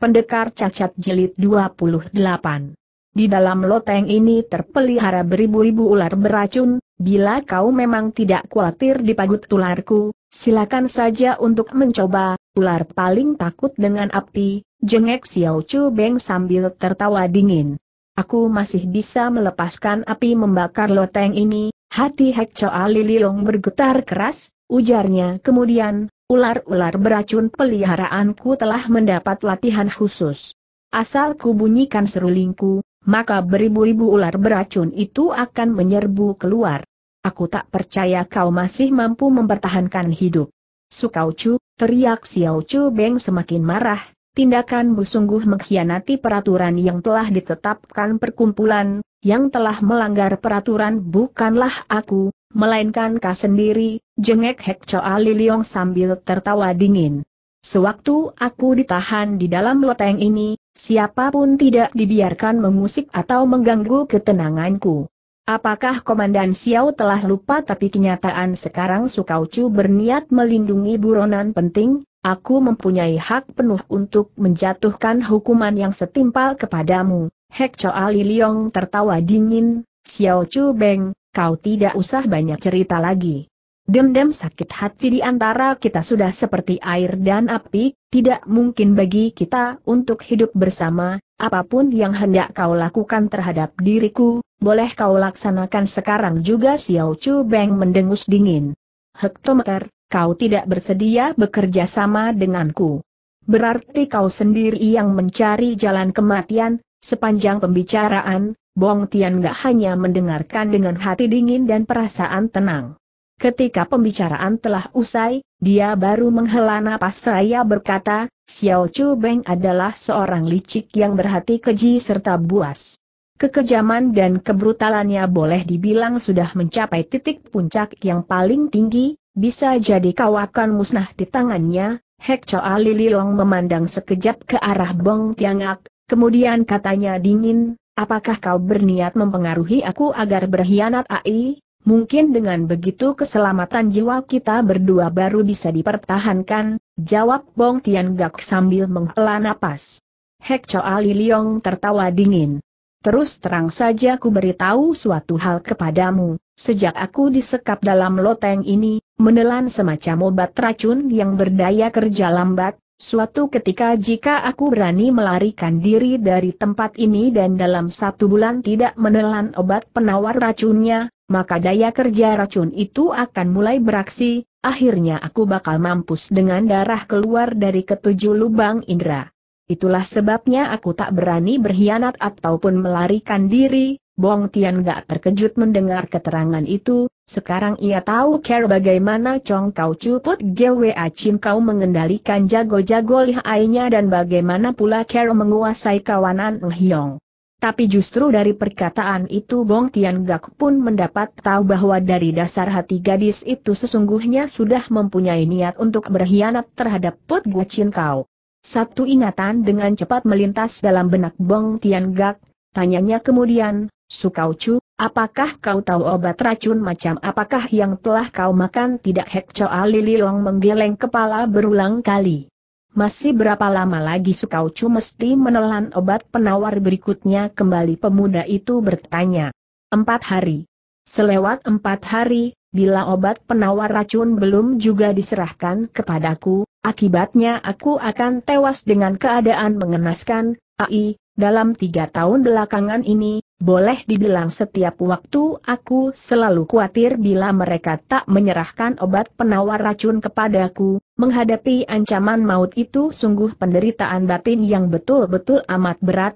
Pendekar Cacat Jilid 28 Di dalam loteng ini terpelihara beribu-ribu ular beracun, bila kau memang tidak khawatir dipagut tularku, silakan saja untuk mencoba, ular paling takut dengan api, jengek Xiao Chu Beng sambil tertawa dingin. Aku masih bisa melepaskan api membakar loteng ini, hati Hek Choa Long bergetar keras, ujarnya kemudian, Ular-ular beracun peliharaanku telah mendapat latihan khusus. Asal ku bunyikan serulingku, maka beribu-ribu ular beracun itu akan menyerbu keluar. Aku tak percaya kau masih mampu mempertahankan hidup. Sukaucu, teriak Xiao Chu Beng semakin marah, tindakanmu sungguh mengkhianati peraturan yang telah ditetapkan perkumpulan, yang telah melanggar peraturan bukanlah aku, melainkan kau sendiri, jengek Hek Choa Liliong sambil tertawa dingin. Sewaktu aku ditahan di dalam loteng ini, siapapun tidak dibiarkan mengusik atau mengganggu ketenanganku. Apakah Komandan Xiao telah lupa tapi kenyataan sekarang Sukaucu berniat melindungi buronan penting, aku mempunyai hak penuh untuk menjatuhkan hukuman yang setimpal kepadamu. Hek Choa Liliong tertawa dingin, Xiao Chu Beng, kau tidak usah banyak cerita lagi. Dendam sakit hati di antara kita sudah seperti air dan api, tidak mungkin bagi kita untuk hidup bersama, apapun yang hendak kau lakukan terhadap diriku, boleh kau laksanakan sekarang juga Xiao Chu Beng mendengus dingin. Hektometer, kau tidak bersedia bekerja sama denganku. Berarti kau sendiri yang mencari jalan kematian, sepanjang pembicaraan, Bong Tian gak hanya mendengarkan dengan hati dingin dan perasaan tenang. Ketika pembicaraan telah usai, dia baru menghela napas raya berkata, Xiao Chu Beng adalah seorang licik yang berhati keji serta buas. Kekejaman dan kebrutalannya boleh dibilang sudah mencapai titik puncak yang paling tinggi, bisa jadi kau akan musnah di tangannya. Hek Choa Long memandang sekejap ke arah Bong Tiangak, kemudian katanya dingin, apakah kau berniat mempengaruhi aku agar berkhianat AI? Mungkin dengan begitu keselamatan jiwa kita berdua baru bisa dipertahankan, jawab Bong Tian Gak sambil menghela napas. Hek Choa Liong tertawa dingin. Terus terang saja ku beritahu suatu hal kepadamu, sejak aku disekap dalam loteng ini, menelan semacam obat racun yang berdaya kerja lambat, Suatu ketika jika aku berani melarikan diri dari tempat ini dan dalam satu bulan tidak menelan obat penawar racunnya, maka daya kerja racun itu akan mulai beraksi, akhirnya aku bakal mampus dengan darah keluar dari ketujuh lubang indera. Itulah sebabnya aku tak berani berkhianat ataupun melarikan diri, Bong Tian gak terkejut mendengar keterangan itu, sekarang ia tahu care bagaimana Chong Kau Cuput Gwa Chin Kau mengendalikan jago-jago lihainya dan bagaimana pula care menguasai kawanan Ng Tapi justru dari perkataan itu Bong Tian Gak pun mendapat tahu bahwa dari dasar hati gadis itu sesungguhnya sudah mempunyai niat untuk berkhianat terhadap Put Gua Chin Kau. Satu ingatan dengan cepat melintas dalam benak Bong Tian Gak, tanyanya kemudian, su kau Chu, Apakah kau tahu obat racun macam apakah yang telah kau makan tidak Hek Lili Long menggeleng kepala berulang kali. Masih berapa lama lagi Sukaucu mesti menelan obat penawar berikutnya kembali pemuda itu bertanya. Empat hari. Selewat empat hari, bila obat penawar racun belum juga diserahkan kepadaku, akibatnya aku akan tewas dengan keadaan mengenaskan, ai, dalam tiga tahun belakangan ini, boleh dibilang setiap waktu aku selalu khawatir bila mereka tak menyerahkan obat penawar racun kepadaku, menghadapi ancaman maut itu sungguh penderitaan batin yang betul-betul amat berat.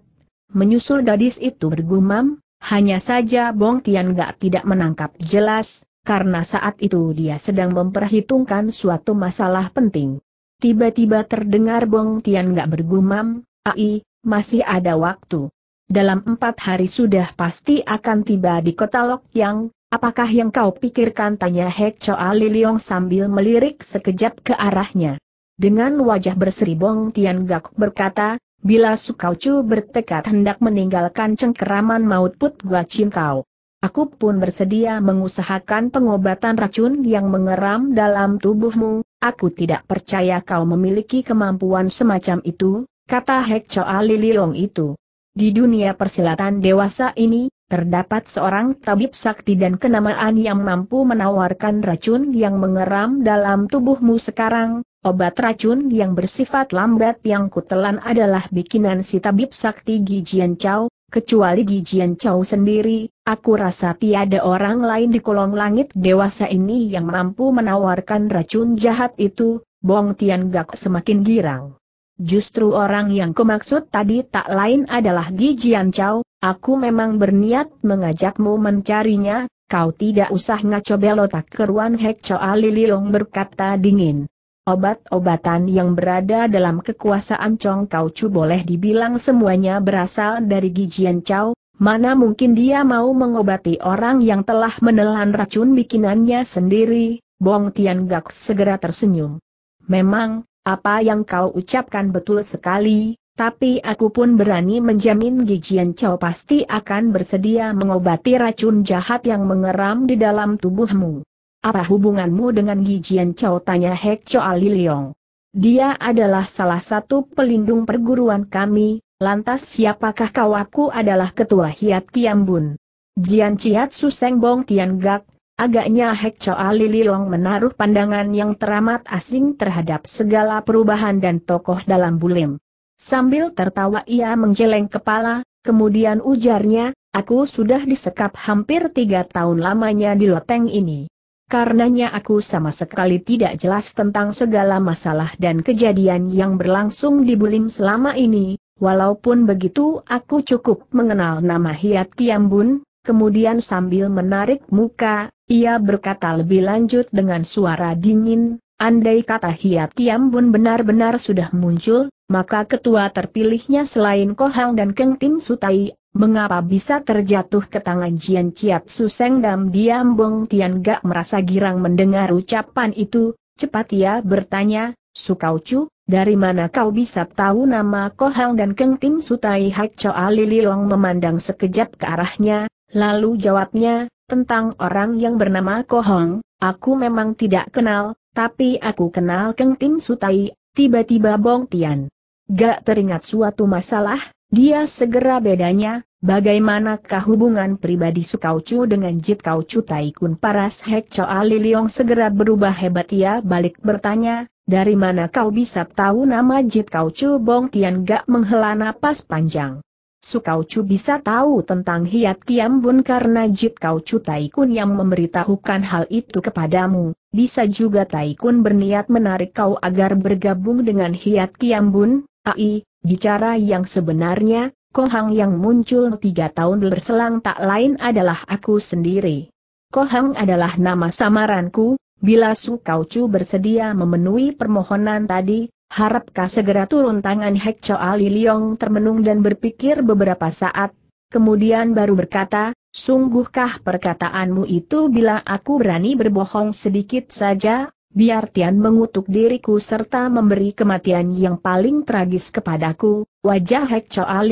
Menyusul gadis itu bergumam, hanya saja Bong Tian gak tidak menangkap jelas, karena saat itu dia sedang memperhitungkan suatu masalah penting. Tiba-tiba terdengar Bong Tian gak bergumam, ai, masih ada waktu dalam empat hari sudah pasti akan tiba di kota Lok Yang, apakah yang kau pikirkan tanya Hek Choa Liliong sambil melirik sekejap ke arahnya. Dengan wajah berseribong Tian Gak berkata, bila Chu bertekad hendak meninggalkan cengkeraman maut Put Gua Kau. Aku pun bersedia mengusahakan pengobatan racun yang mengeram dalam tubuhmu, aku tidak percaya kau memiliki kemampuan semacam itu, kata Hek Choa Liliong itu. Di dunia persilatan dewasa ini, terdapat seorang tabib sakti dan kenamaan yang mampu menawarkan racun yang mengeram dalam tubuhmu sekarang, obat racun yang bersifat lambat yang kutelan adalah bikinan si tabib sakti Gijian Chow, kecuali Gijian Chow sendiri, aku rasa tiada orang lain di kolong langit dewasa ini yang mampu menawarkan racun jahat itu, Bong Tian Gak semakin girang. Justru orang yang kumaksud tadi tak lain adalah Gi Jian Chao, aku memang berniat mengajakmu mencarinya, kau tidak usah ngaco belotak keruan Hek Choa Liliong berkata dingin. Obat-obatan yang berada dalam kekuasaan Chong Kau Chu boleh dibilang semuanya berasal dari Gi Jian Chao, mana mungkin dia mau mengobati orang yang telah menelan racun bikinannya sendiri, Bong Tian Gak segera tersenyum. Memang, apa yang kau ucapkan betul sekali, tapi aku pun berani menjamin Gijian Chow pasti akan bersedia mengobati racun jahat yang mengeram di dalam tubuhmu. Apa hubunganmu dengan Gijian Chow? Tanya Hek Choa Liliong. Dia adalah salah satu pelindung perguruan kami, lantas siapakah kau? Aku adalah ketua Hiat Kiambun. Jian Chiat Suseng Bong Tian Gak, Agaknya Coa Lili Long menaruh pandangan yang teramat asing terhadap segala perubahan dan tokoh dalam bulim. Sambil tertawa ia menjeleng kepala, kemudian ujarnya, aku sudah disekap hampir tiga tahun lamanya di loteng ini. Karenanya aku sama sekali tidak jelas tentang segala masalah dan kejadian yang berlangsung di Bulim selama ini, walaupun begitu aku cukup mengenal nama Hiat Kiambun, kemudian sambil menarik muka, ia berkata lebih lanjut dengan suara dingin, andai kata Hiat Tiam benar-benar sudah muncul, maka ketua terpilihnya selain Kohang dan Keng Tim Sutai, mengapa bisa terjatuh ke tangan Jian Ciat Suseng Dam Diam Bong Tian Gak merasa girang mendengar ucapan itu, cepat ia bertanya, Chu, dari mana kau bisa tahu nama Kohang dan Keng Tim Sutai Hak Choa Long memandang sekejap ke arahnya, lalu jawabnya, tentang orang yang bernama Kohong, aku memang tidak kenal, tapi aku kenal Keng Ting Sutai, tiba-tiba Bong Tian. Gak teringat suatu masalah, dia segera bedanya, bagaimanakah hubungan pribadi Sukaucu dengan Jit Kaucu Taikun Paras Hek Choa Liliong segera berubah hebat ia balik bertanya, dari mana kau bisa tahu nama Jit Kaucu Bong Tian gak menghela napas panjang. Sukaucu bisa tahu tentang Hiat Kiam Bun karena Jit Kaucu Taikun yang memberitahukan hal itu kepadamu. Bisa juga Taikun berniat menarik kau agar bergabung dengan Hiat Kiam Bun. ai, bicara yang sebenarnya, Kohang yang muncul tiga tahun berselang tak lain adalah aku sendiri. Kohang adalah nama samaranku, bila Sukaucu bersedia memenuhi permohonan tadi, Harapkah segera turun tangan Hek Choa termenung dan berpikir beberapa saat, kemudian baru berkata, Sungguhkah perkataanmu itu bila aku berani berbohong sedikit saja, biar Tian mengutuk diriku serta memberi kematian yang paling tragis kepadaku, wajah Hek Choa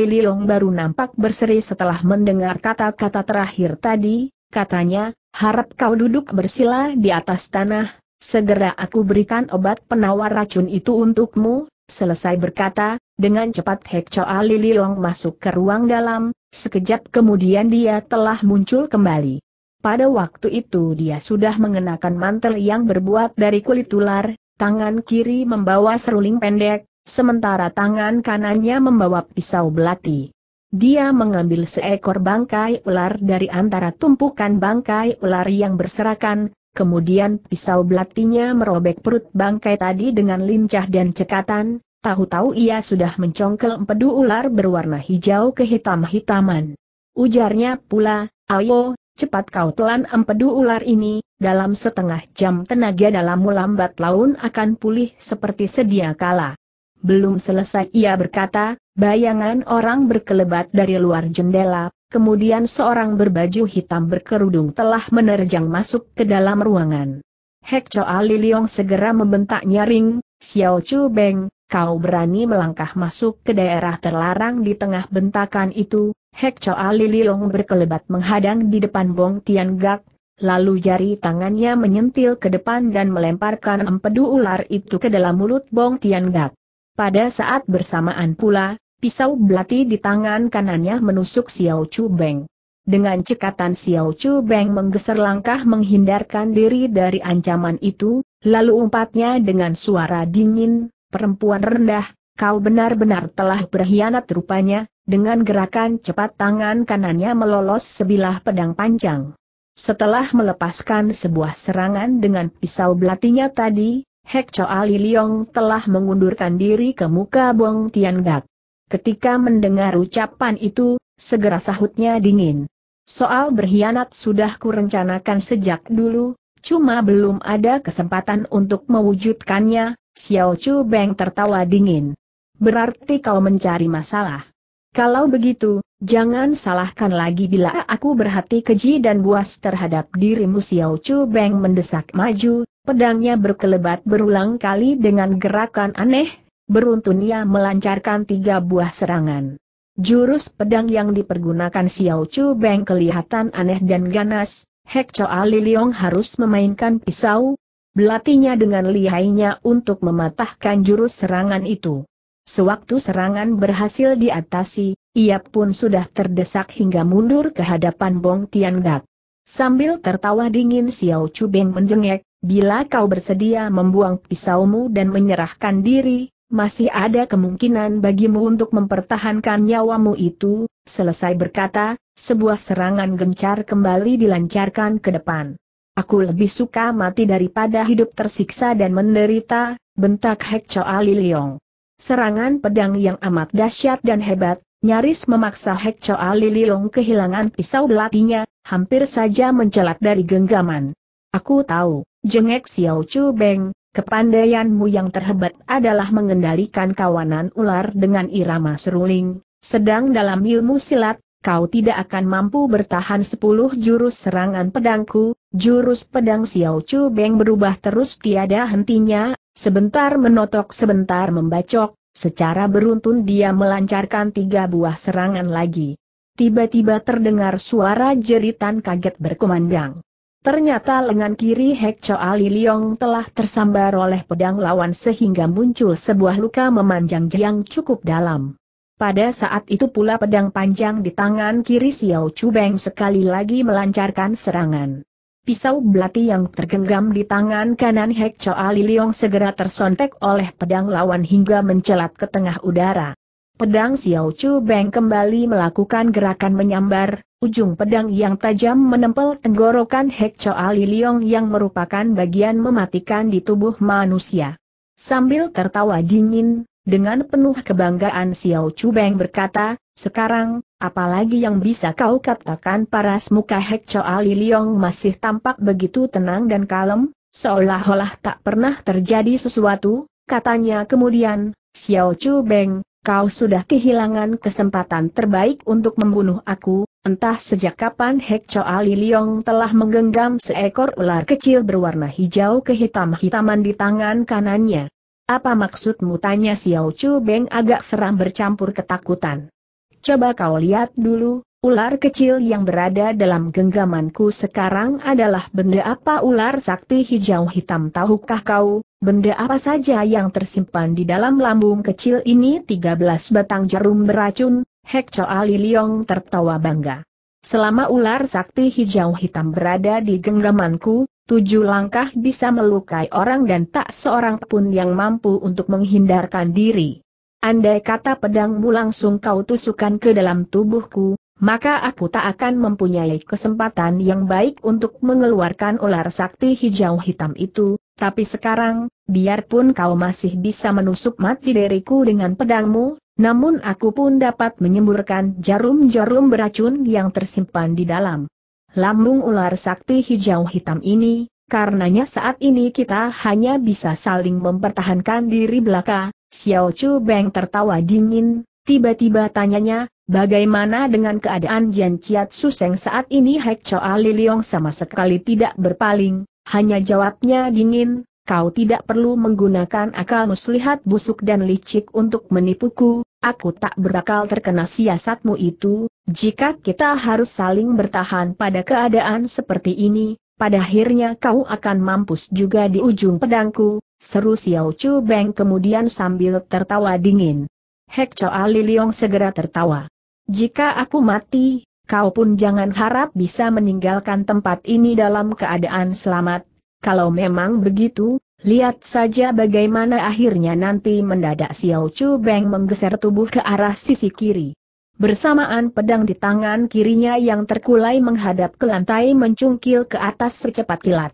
baru nampak berseri setelah mendengar kata-kata terakhir tadi, katanya, harap kau duduk bersila di atas tanah, Segera aku berikan obat penawar racun itu untukmu, selesai berkata, dengan cepat Hek Choa Long masuk ke ruang dalam, sekejap kemudian dia telah muncul kembali. Pada waktu itu dia sudah mengenakan mantel yang berbuat dari kulit ular, tangan kiri membawa seruling pendek, sementara tangan kanannya membawa pisau belati. Dia mengambil seekor bangkai ular dari antara tumpukan bangkai ular yang berserakan, Kemudian pisau belatinya merobek perut bangkai tadi dengan lincah dan cekatan, tahu-tahu ia sudah mencongkel empedu ular berwarna hijau kehitam-hitaman. Ujarnya pula, ayo, cepat kau telan empedu ular ini, dalam setengah jam tenaga dalammu lambat laun akan pulih seperti sedia kala. Belum selesai ia berkata, bayangan orang berkelebat dari luar jendela, Kemudian seorang berbaju hitam berkerudung telah menerjang masuk ke dalam ruangan. Hek Choa Liliong segera membentak nyaring, Xiao Chu Beng, kau berani melangkah masuk ke daerah terlarang di tengah bentakan itu, Hek Choa Liliong berkelebat menghadang di depan Bong Tian Gak, lalu jari tangannya menyentil ke depan dan melemparkan empedu ular itu ke dalam mulut Bong Tian Gak. Pada saat bersamaan pula, Pisau belati di tangan kanannya menusuk Xiao Chu Beng. Dengan cekatan Xiao Chu Beng menggeser langkah menghindarkan diri dari ancaman itu, lalu umpatnya dengan suara dingin, perempuan rendah, kau benar-benar telah berkhianat rupanya, dengan gerakan cepat tangan kanannya melolos sebilah pedang panjang. Setelah melepaskan sebuah serangan dengan pisau belatinya tadi, Hek Choa Ali Leong telah mengundurkan diri ke muka Bong Tian Gak. Ketika mendengar ucapan itu, segera sahutnya dingin. Soal berkhianat sudah kurencanakan sejak dulu, cuma belum ada kesempatan untuk mewujudkannya, Xiao Chu Beng tertawa dingin. Berarti kau mencari masalah. Kalau begitu, jangan salahkan lagi bila aku berhati keji dan buas terhadap dirimu Xiao Chu Beng mendesak maju, pedangnya berkelebat berulang kali dengan gerakan aneh, beruntun ia melancarkan tiga buah serangan. Jurus pedang yang dipergunakan Xiao Chu Beng kelihatan aneh dan ganas, Hek Choa Liliong harus memainkan pisau, belatinya dengan lihainya untuk mematahkan jurus serangan itu. Sewaktu serangan berhasil diatasi, ia pun sudah terdesak hingga mundur ke hadapan Bong Tian Gat. Sambil tertawa dingin Xiao Chu Beng menjengek, bila kau bersedia membuang pisaumu dan menyerahkan diri, masih ada kemungkinan bagimu untuk mempertahankan nyawamu itu, selesai berkata, sebuah serangan gencar kembali dilancarkan ke depan. Aku lebih suka mati daripada hidup tersiksa dan menderita, bentak Hek Choa Liliong. Serangan pedang yang amat dahsyat dan hebat, nyaris memaksa Hek Choa Liliong kehilangan pisau belatinya, hampir saja mencelat dari genggaman. Aku tahu, jengek Xiao Chu Beng, Kepandaianmu yang terhebat adalah mengendalikan kawanan ular dengan irama seruling, sedang dalam ilmu silat, kau tidak akan mampu bertahan sepuluh jurus serangan pedangku, jurus pedang Xiao Chu Beng berubah terus tiada hentinya, sebentar menotok sebentar membacok, secara beruntun dia melancarkan tiga buah serangan lagi. Tiba-tiba terdengar suara jeritan kaget berkumandang. Ternyata lengan kiri Hek Choa Liliong telah tersambar oleh pedang lawan sehingga muncul sebuah luka memanjang yang cukup dalam. Pada saat itu pula pedang panjang di tangan kiri Xiao Chubeng sekali lagi melancarkan serangan. Pisau belati yang tergenggam di tangan kanan Hek Choa Liliong segera tersontek oleh pedang lawan hingga mencelat ke tengah udara. Pedang Xiao Chu Beng kembali melakukan gerakan menyambar, Ujung pedang yang tajam menempel tenggorokan Hek Choa Liliong yang merupakan bagian mematikan di tubuh manusia. Sambil tertawa dingin, dengan penuh kebanggaan Xiao Chu Beng berkata, sekarang, apalagi yang bisa kau katakan para semuka Hek Choa Liliong masih tampak begitu tenang dan kalem, seolah-olah tak pernah terjadi sesuatu, katanya kemudian, Xiao Chu Beng, kau sudah kehilangan kesempatan terbaik untuk membunuh aku, Entah sejak kapan Hek Choa Liong telah menggenggam seekor ular kecil berwarna hijau kehitam-hitaman di tangan kanannya. Apa maksudmu tanya Xiao Chu Beng agak seram bercampur ketakutan. Coba kau lihat dulu, Ular kecil yang berada dalam genggamanku sekarang adalah benda apa ular sakti hijau hitam tahukah kau, benda apa saja yang tersimpan di dalam lambung kecil ini 13 batang jarum beracun, Hek Choa Liong tertawa bangga. Selama ular sakti hijau hitam berada di genggamanku, tujuh langkah bisa melukai orang dan tak seorang pun yang mampu untuk menghindarkan diri. Andai kata pedangmu langsung kau tusukan ke dalam tubuhku, maka aku tak akan mempunyai kesempatan yang baik untuk mengeluarkan ular sakti hijau hitam itu, tapi sekarang, biarpun kau masih bisa menusuk mati diriku dengan pedangmu, namun aku pun dapat menyemburkan jarum-jarum beracun yang tersimpan di dalam lambung ular sakti hijau hitam ini, karenanya saat ini kita hanya bisa saling mempertahankan diri belaka, Xiao Chu Beng tertawa dingin, tiba-tiba tanyanya, bagaimana dengan keadaan Jian Chiat Suseng saat ini Hek Choa Liliong sama sekali tidak berpaling, hanya jawabnya dingin, kau tidak perlu menggunakan akal muslihat busuk dan licik untuk menipuku, aku tak berakal terkena siasatmu itu, jika kita harus saling bertahan pada keadaan seperti ini, pada akhirnya kau akan mampus juga di ujung pedangku, seru Xiao Chu Beng kemudian sambil tertawa dingin. Hek Choa Liliong segera tertawa. Jika aku mati, kau pun jangan harap bisa meninggalkan tempat ini dalam keadaan selamat, kalau memang begitu, lihat saja bagaimana akhirnya nanti mendadak Xiao Chu Beng menggeser tubuh ke arah sisi kiri. Bersamaan pedang di tangan kirinya yang terkulai menghadap ke lantai mencungkil ke atas secepat kilat.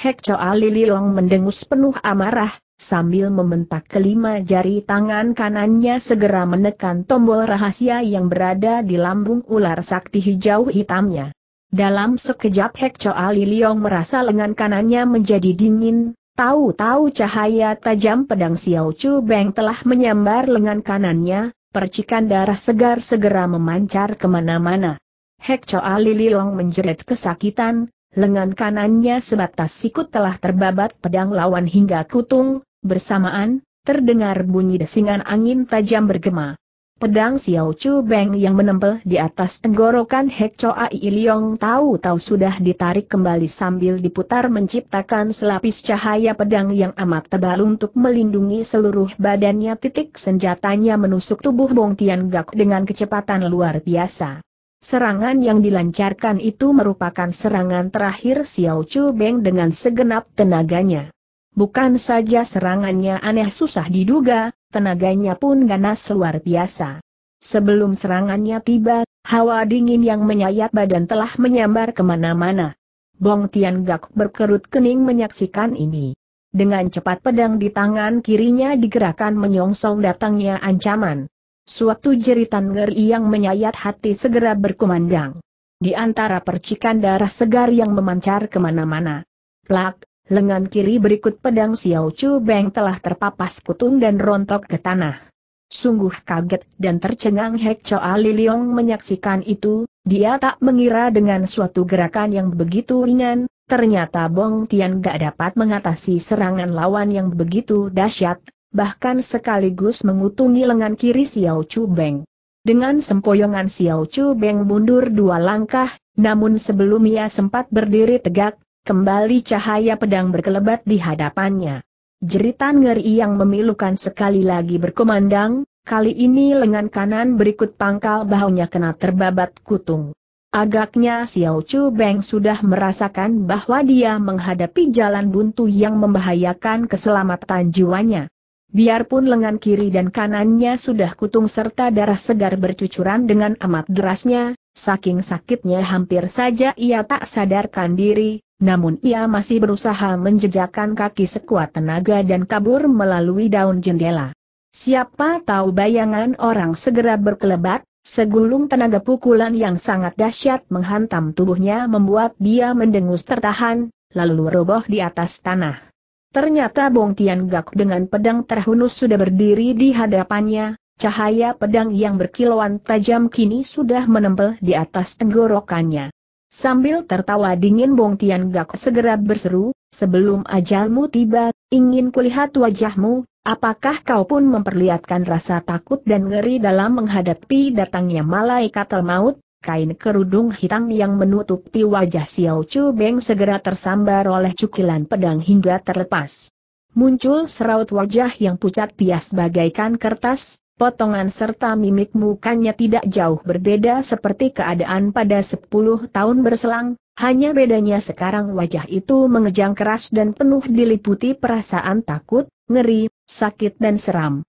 Hek Choa Lililong mendengus penuh amarah, sambil membentak kelima jari tangan kanannya segera menekan tombol rahasia yang berada di lambung ular sakti hijau hitamnya. Dalam sekejap Hek Choa Li merasa lengan kanannya menjadi dingin, tahu-tahu cahaya tajam pedang Xiao Chu Beng telah menyambar lengan kanannya, percikan darah segar segera memancar kemana-mana. Hek Choa Li Leong menjerit kesakitan, lengan kanannya sebatas sikut telah terbabat pedang lawan hingga kutung, bersamaan, terdengar bunyi desingan angin tajam bergema. Pedang Xiao Chu Beng yang menempel di atas tenggorokan Hek Choa Iliong tahu-tahu sudah ditarik kembali sambil diputar menciptakan selapis cahaya pedang yang amat tebal untuk melindungi seluruh badannya titik senjatanya menusuk tubuh Bong Tian Gak dengan kecepatan luar biasa. Serangan yang dilancarkan itu merupakan serangan terakhir Xiao Chu Beng dengan segenap tenaganya. Bukan saja serangannya aneh susah diduga, tenaganya pun ganas luar biasa. Sebelum serangannya tiba, hawa dingin yang menyayat badan telah menyambar kemana-mana. Bong Tian Gak berkerut kening menyaksikan ini. Dengan cepat pedang di tangan kirinya digerakkan menyongsong datangnya ancaman. Suatu jeritan ngeri yang menyayat hati segera berkumandang. Di antara percikan darah segar yang memancar kemana-mana. Plak, lengan kiri berikut pedang Xiao Chu Beng telah terpapas kutung dan rontok ke tanah. Sungguh kaget dan tercengang Hek Choa Liliong menyaksikan itu, dia tak mengira dengan suatu gerakan yang begitu ringan, ternyata Bong Tian gak dapat mengatasi serangan lawan yang begitu dahsyat, bahkan sekaligus mengutungi lengan kiri Xiao Chu Beng. Dengan sempoyongan Xiao Chu Beng mundur dua langkah, namun sebelum ia sempat berdiri tegak, Kembali cahaya pedang berkelebat di hadapannya. Jeritan ngeri yang memilukan sekali lagi berkumandang, kali ini lengan kanan berikut pangkal bahunya kena terbabat kutung. Agaknya Xiao Chu Beng sudah merasakan bahwa dia menghadapi jalan buntu yang membahayakan keselamatan jiwanya biarpun lengan kiri dan kanannya sudah kutung serta darah segar bercucuran dengan amat derasnya, saking sakitnya hampir saja ia tak sadarkan diri, namun ia masih berusaha menjejakkan kaki sekuat tenaga dan kabur melalui daun jendela. Siapa tahu bayangan orang segera berkelebat, segulung tenaga pukulan yang sangat dahsyat menghantam tubuhnya membuat dia mendengus tertahan, lalu roboh di atas tanah. Ternyata Bong Tian Gak dengan pedang terhunus sudah berdiri di hadapannya, cahaya pedang yang berkilauan tajam kini sudah menempel di atas tenggorokannya. Sambil tertawa dingin Bong Tian Gak segera berseru, sebelum ajalmu tiba, ingin kulihat wajahmu, apakah kau pun memperlihatkan rasa takut dan ngeri dalam menghadapi datangnya malaikat maut? kain kerudung hitam yang menutupi wajah Xiao Chu Beng segera tersambar oleh cukilan pedang hingga terlepas. Muncul seraut wajah yang pucat pias bagaikan kertas, potongan serta mimik mukanya tidak jauh berbeda seperti keadaan pada 10 tahun berselang, hanya bedanya sekarang wajah itu mengejang keras dan penuh diliputi perasaan takut, ngeri, sakit dan seram.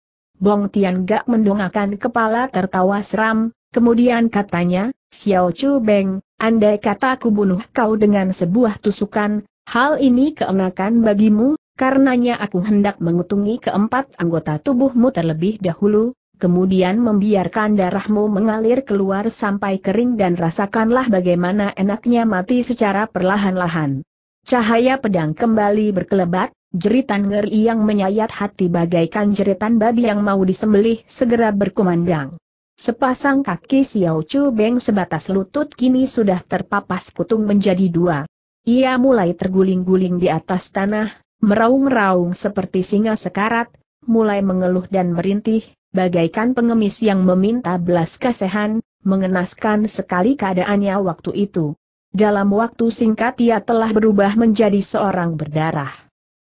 Bong Tian Gak mendongakkan kepala tertawa seram, Kemudian katanya, Xiao Chu Beng, andai kata aku bunuh kau dengan sebuah tusukan, hal ini keenakan bagimu, karenanya aku hendak mengutungi keempat anggota tubuhmu terlebih dahulu, kemudian membiarkan darahmu mengalir keluar sampai kering dan rasakanlah bagaimana enaknya mati secara perlahan-lahan. Cahaya pedang kembali berkelebat, Jeritan ngeri yang menyayat hati bagaikan jeritan babi yang mau disembelih segera berkumandang. Sepasang kaki Xiao Chu Beng sebatas lutut kini sudah terpapas kutung menjadi dua. Ia mulai terguling-guling di atas tanah, meraung-raung seperti singa sekarat, mulai mengeluh dan merintih, bagaikan pengemis yang meminta belas kasihan, mengenaskan sekali keadaannya waktu itu. Dalam waktu singkat ia telah berubah menjadi seorang berdarah.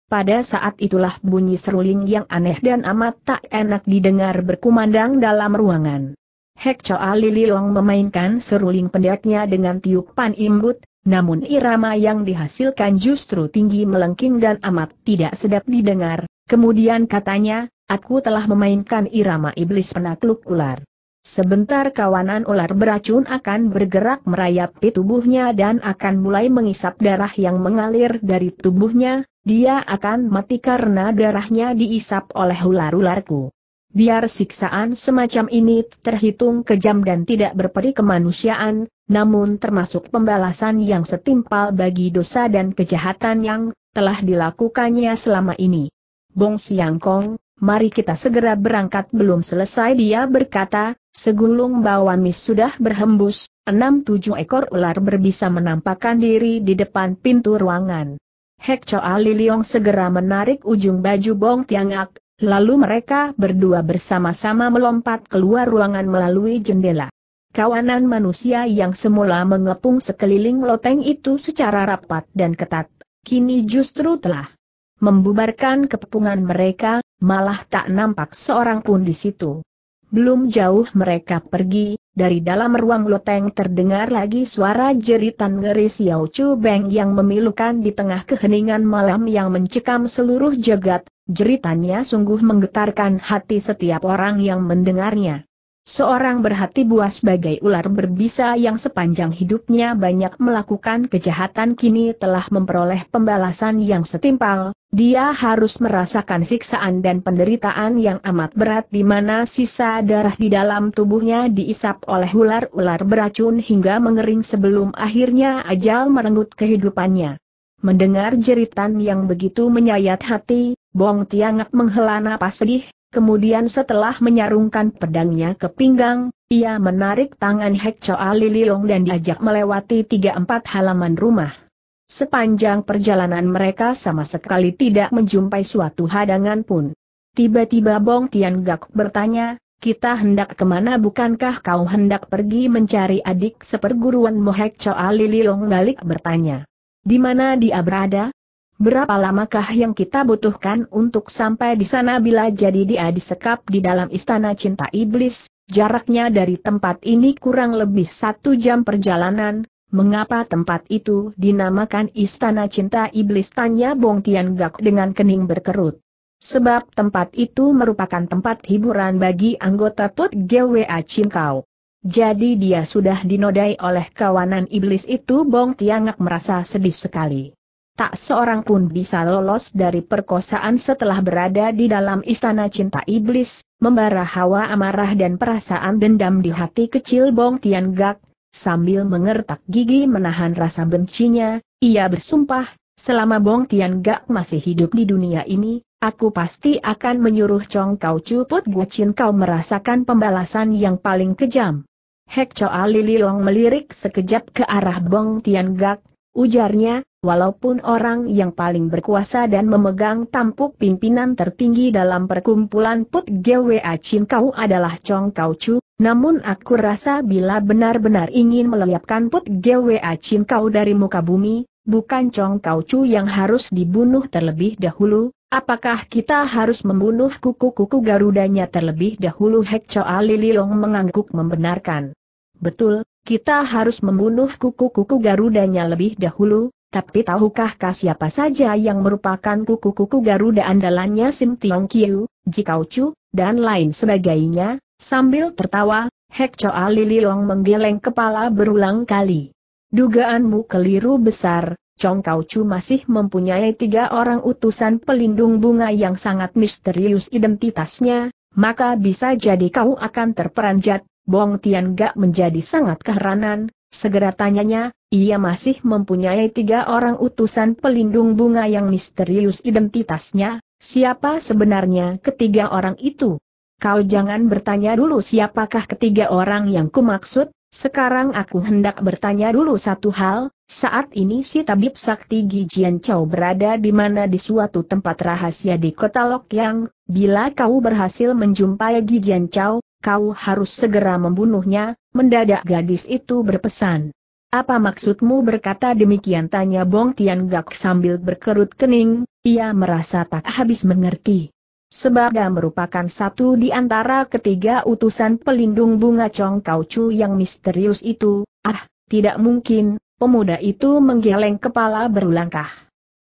Pada saat itulah bunyi seruling yang aneh dan amat tak enak didengar berkumandang dalam ruangan. Hek Choa Liliong memainkan seruling pendeknya dengan tiupan imbut, namun irama yang dihasilkan justru tinggi melengking dan amat tidak sedap didengar. Kemudian katanya, aku telah memainkan irama iblis penakluk ular. Sebentar kawanan ular beracun akan bergerak merayap merayapi tubuhnya dan akan mulai mengisap darah yang mengalir dari tubuhnya, dia akan mati karena darahnya diisap oleh ular-ularku. Biar siksaan semacam ini terhitung kejam dan tidak berperi kemanusiaan, namun termasuk pembalasan yang setimpal bagi dosa dan kejahatan yang telah dilakukannya selama ini. Bong Siang Kong, mari kita segera berangkat belum selesai dia berkata, segulung bawah sudah berhembus, enam tujuh ekor ular berbisa menampakkan diri di depan pintu ruangan. Hek Choa Liliong segera menarik ujung baju Bong Tiangak, Lalu mereka berdua bersama-sama melompat keluar ruangan melalui jendela. Kawanan manusia yang semula mengepung sekeliling loteng itu secara rapat dan ketat, kini justru telah membubarkan kepungan mereka, malah tak nampak seorang pun di situ. Belum jauh mereka pergi, dari dalam ruang loteng terdengar lagi suara jeritan ngeri Xiao Chu Beng yang memilukan di tengah keheningan malam yang mencekam seluruh jagat, Jeritannya sungguh menggetarkan hati setiap orang yang mendengarnya. Seorang berhati buas sebagai ular berbisa yang sepanjang hidupnya banyak melakukan kejahatan kini telah memperoleh pembalasan yang setimpal, dia harus merasakan siksaan dan penderitaan yang amat berat di mana sisa darah di dalam tubuhnya diisap oleh ular-ular beracun hingga mengering sebelum akhirnya ajal merenggut kehidupannya. Mendengar jeritan yang begitu menyayat hati, Bong Tiangak menghela napas sedih, kemudian setelah menyarungkan pedangnya ke pinggang, ia menarik tangan Hek Choa Liliong dan diajak melewati tiga empat halaman rumah. Sepanjang perjalanan mereka sama sekali tidak menjumpai suatu hadangan pun. Tiba-tiba Bong Gak bertanya, kita hendak kemana bukankah kau hendak pergi mencari adik seperguruan Mohek Choa Liliong balik bertanya. Di mana dia berada? Berapa lamakah yang kita butuhkan untuk sampai di sana bila jadi dia disekap di dalam istana cinta iblis, jaraknya dari tempat ini kurang lebih satu jam perjalanan, mengapa tempat itu dinamakan istana cinta iblis tanya Bong Tian Gak dengan kening berkerut. Sebab tempat itu merupakan tempat hiburan bagi anggota Put GWA Cinkau. Jadi dia sudah dinodai oleh kawanan iblis itu Bong Gak merasa sedih sekali tak seorang pun bisa lolos dari perkosaan setelah berada di dalam istana cinta iblis, membara hawa amarah dan perasaan dendam di hati kecil Bong Tian Gak, sambil mengertak gigi menahan rasa bencinya, ia bersumpah, selama Bong Tian Gak masih hidup di dunia ini, aku pasti akan menyuruh Chong Kau Cuput Guacin kau merasakan pembalasan yang paling kejam. Hek Choa Long melirik sekejap ke arah Bong Tian Gak, ujarnya, walaupun orang yang paling berkuasa dan memegang tampuk pimpinan tertinggi dalam perkumpulan Put GWA Chin Kau adalah Chong Kau Chu, namun aku rasa bila benar-benar ingin melenyapkan Put GWA Chin Kau dari muka bumi, bukan Chong Kau Chu yang harus dibunuh terlebih dahulu, Apakah kita harus membunuh kuku-kuku garudanya terlebih dahulu Hek Choa Lililong mengangguk membenarkan. Betul, kita harus membunuh kuku-kuku Garudanya lebih dahulu, tapi tahukah kah siapa saja yang merupakan kuku-kuku Garuda andalannya Sim Tiong Kiu, Jikau Chu, dan lain sebagainya? Sambil tertawa, Hek Choa Liliong menggeleng kepala berulang kali. Dugaanmu keliru besar, Chong Kau Chu masih mempunyai tiga orang utusan pelindung bunga yang sangat misterius identitasnya, maka bisa jadi kau akan terperanjat, Bong Tian Gak menjadi sangat keheranan, segera tanyanya, ia masih mempunyai tiga orang utusan pelindung bunga yang misterius identitasnya, siapa sebenarnya ketiga orang itu? Kau jangan bertanya dulu siapakah ketiga orang yang kumaksud, sekarang aku hendak bertanya dulu satu hal, saat ini si tabib sakti Gijian Chow berada di mana di suatu tempat rahasia di kota Lok Yang. bila kau berhasil menjumpai Gijian Chow, kau harus segera membunuhnya, mendadak gadis itu berpesan. Apa maksudmu berkata demikian tanya Bong Tian Gak sambil berkerut kening, ia merasa tak habis mengerti. Sebab dia merupakan satu di antara ketiga utusan pelindung bunga Chong Kau Chu yang misterius itu, ah, tidak mungkin, pemuda itu menggeleng kepala berulangkah.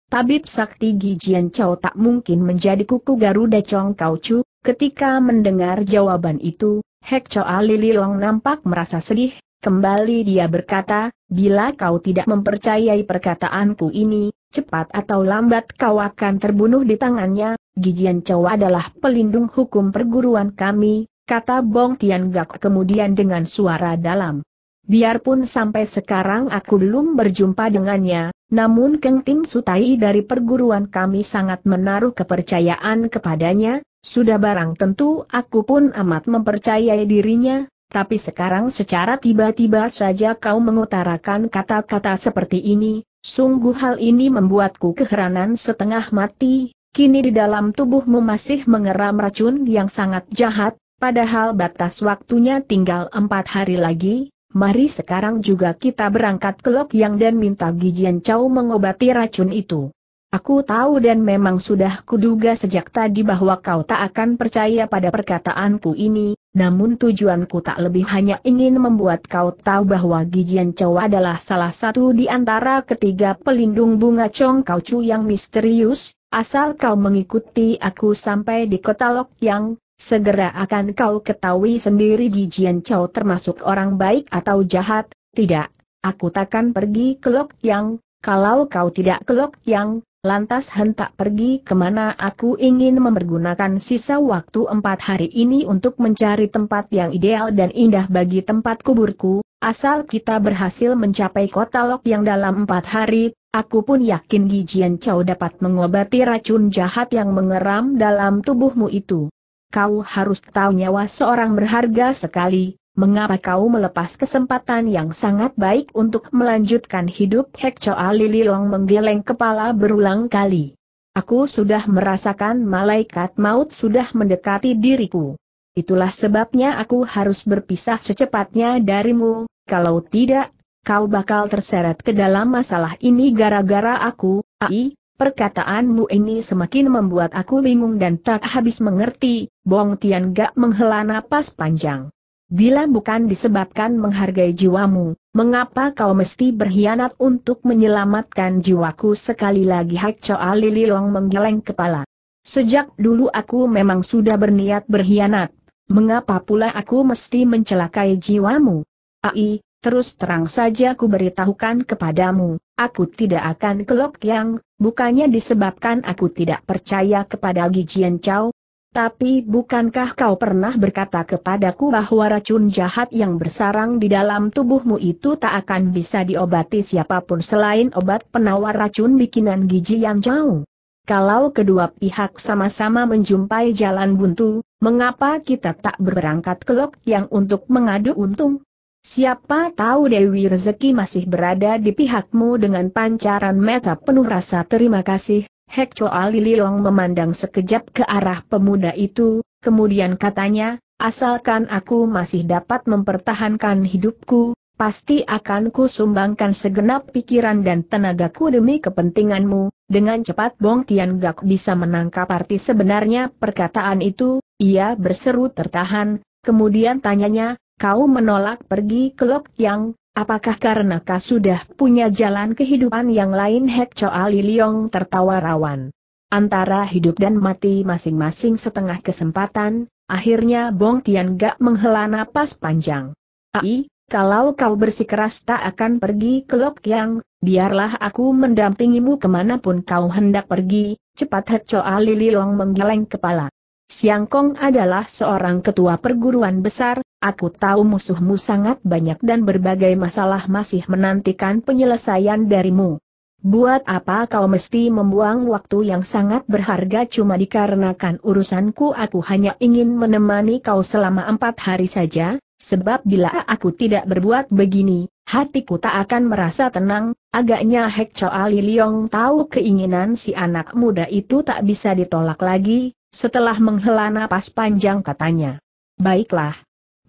Tabib Sakti Gijian Chow tak mungkin menjadi kuku Garuda Chong Kau Chu, Ketika mendengar jawaban itu, Hek Choa Long nampak merasa sedih, kembali dia berkata, bila kau tidak mempercayai perkataanku ini, cepat atau lambat kau akan terbunuh di tangannya, Gijian Choa adalah pelindung hukum perguruan kami, kata Bong Tian Gak kemudian dengan suara dalam. Biarpun sampai sekarang aku belum berjumpa dengannya, namun Keng Tim Sutai dari perguruan kami sangat menaruh kepercayaan kepadanya, sudah barang tentu aku pun amat mempercayai dirinya, tapi sekarang secara tiba-tiba saja kau mengutarakan kata-kata seperti ini, sungguh hal ini membuatku keheranan setengah mati, kini di dalam tubuhmu masih mengeram racun yang sangat jahat, padahal batas waktunya tinggal empat hari lagi, mari sekarang juga kita berangkat ke Lok Yang dan minta Gijian Chow mengobati racun itu. Aku tahu dan memang sudah kuduga sejak tadi bahwa kau tak akan percaya pada perkataanku ini, namun tujuanku tak lebih hanya ingin membuat kau tahu bahwa Gijian Chow adalah salah satu di antara ketiga pelindung bunga Chong Kau Chu yang misterius, asal kau mengikuti aku sampai di kota Lok Yang, segera akan kau ketahui sendiri Gijian Chow termasuk orang baik atau jahat, tidak, aku takkan pergi ke Lok Yang, kalau kau tidak ke Lok Yang, Lantas hendak pergi kemana aku ingin mempergunakan sisa waktu empat hari ini untuk mencari tempat yang ideal dan indah bagi tempat kuburku, asal kita berhasil mencapai kota Lok yang dalam empat hari, aku pun yakin Gijian Chow dapat mengobati racun jahat yang mengeram dalam tubuhmu itu. Kau harus tahu nyawa seorang berharga sekali, mengapa kau melepas kesempatan yang sangat baik untuk melanjutkan hidup Hek Choa Lililong menggeleng kepala berulang kali. Aku sudah merasakan malaikat maut sudah mendekati diriku. Itulah sebabnya aku harus berpisah secepatnya darimu, kalau tidak, kau bakal terseret ke dalam masalah ini gara-gara aku, ai, perkataanmu ini semakin membuat aku bingung dan tak habis mengerti, Bong Tian gak menghela napas panjang. Bila bukan disebabkan menghargai jiwamu, mengapa kau mesti berkhianat untuk menyelamatkan jiwaku sekali lagi Hak Choa Lililong menggeleng kepala. Sejak dulu aku memang sudah berniat berkhianat, mengapa pula aku mesti mencelakai jiwamu? Ai, terus terang saja ku beritahukan kepadamu, aku tidak akan kelok yang, bukannya disebabkan aku tidak percaya kepada Gijian Chow, tapi bukankah kau pernah berkata kepadaku bahwa racun jahat yang bersarang di dalam tubuhmu itu tak akan bisa diobati siapapun selain obat penawar racun bikinan gigi yang jauh? Kalau kedua pihak sama-sama menjumpai jalan buntu, mengapa kita tak berangkat ke lok yang untuk mengadu untung? Siapa tahu Dewi Rezeki masih berada di pihakmu dengan pancaran meta penuh rasa terima kasih, Hek Choa Liliong memandang sekejap ke arah pemuda itu, kemudian katanya, asalkan aku masih dapat mempertahankan hidupku, pasti akan ku sumbangkan segenap pikiran dan tenagaku demi kepentinganmu, dengan cepat Bong Tian Gak bisa menangkap arti sebenarnya perkataan itu, ia berseru tertahan, kemudian tanyanya, kau menolak pergi ke Lok Yang, Apakah karena kau sudah punya jalan kehidupan yang lain Hek Choa Liong tertawa rawan. Antara hidup dan mati masing-masing setengah kesempatan, akhirnya Bong Tian gak menghela napas panjang. Ai, kalau kau bersikeras tak akan pergi ke Lok Yang, biarlah aku mendampingimu kemanapun kau hendak pergi, cepat Hek Choa Liong menggeleng kepala. Siang Kong adalah seorang ketua perguruan besar, Aku tahu musuhmu sangat banyak dan berbagai masalah masih menantikan penyelesaian darimu. Buat apa kau mesti membuang waktu yang sangat berharga cuma dikarenakan urusanku aku hanya ingin menemani kau selama empat hari saja, sebab bila aku tidak berbuat begini, hatiku tak akan merasa tenang, agaknya Hek Ali Leong tahu keinginan si anak muda itu tak bisa ditolak lagi, setelah menghela napas panjang katanya. Baiklah,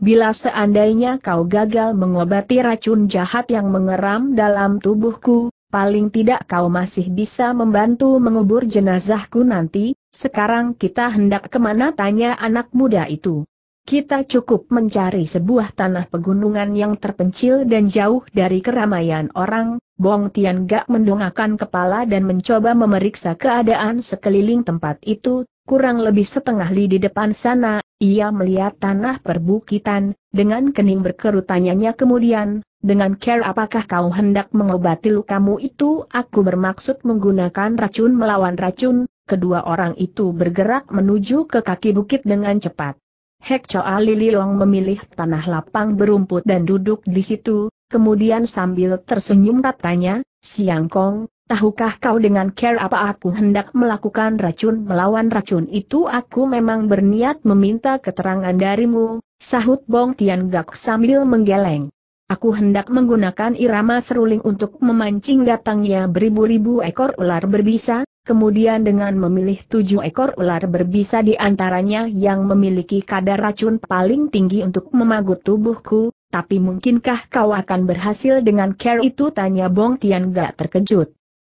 Bila seandainya kau gagal mengobati racun jahat yang mengeram dalam tubuhku, paling tidak kau masih bisa membantu mengubur jenazahku nanti, sekarang kita hendak kemana tanya anak muda itu. Kita cukup mencari sebuah tanah pegunungan yang terpencil dan jauh dari keramaian orang, Bong Tian Gak mendongakkan kepala dan mencoba memeriksa keadaan sekeliling tempat itu, kurang lebih setengah li di depan sana, ia melihat tanah perbukitan, dengan kening berkerut tanyanya kemudian, dengan care apakah kau hendak mengobati lukamu itu aku bermaksud menggunakan racun melawan racun, kedua orang itu bergerak menuju ke kaki bukit dengan cepat. Hek Choa Liliong memilih tanah lapang berumput dan duduk di situ, kemudian sambil tersenyum katanya, Siang Kong, Tahukah kau dengan care apa aku hendak melakukan racun melawan racun itu aku memang berniat meminta keterangan darimu, sahut Bong Tian Gak sambil menggeleng. Aku hendak menggunakan irama seruling untuk memancing datangnya beribu-ribu ekor ular berbisa, kemudian dengan memilih tujuh ekor ular berbisa di antaranya yang memiliki kadar racun paling tinggi untuk memagut tubuhku, tapi mungkinkah kau akan berhasil dengan care itu tanya Bong Tian Gak terkejut.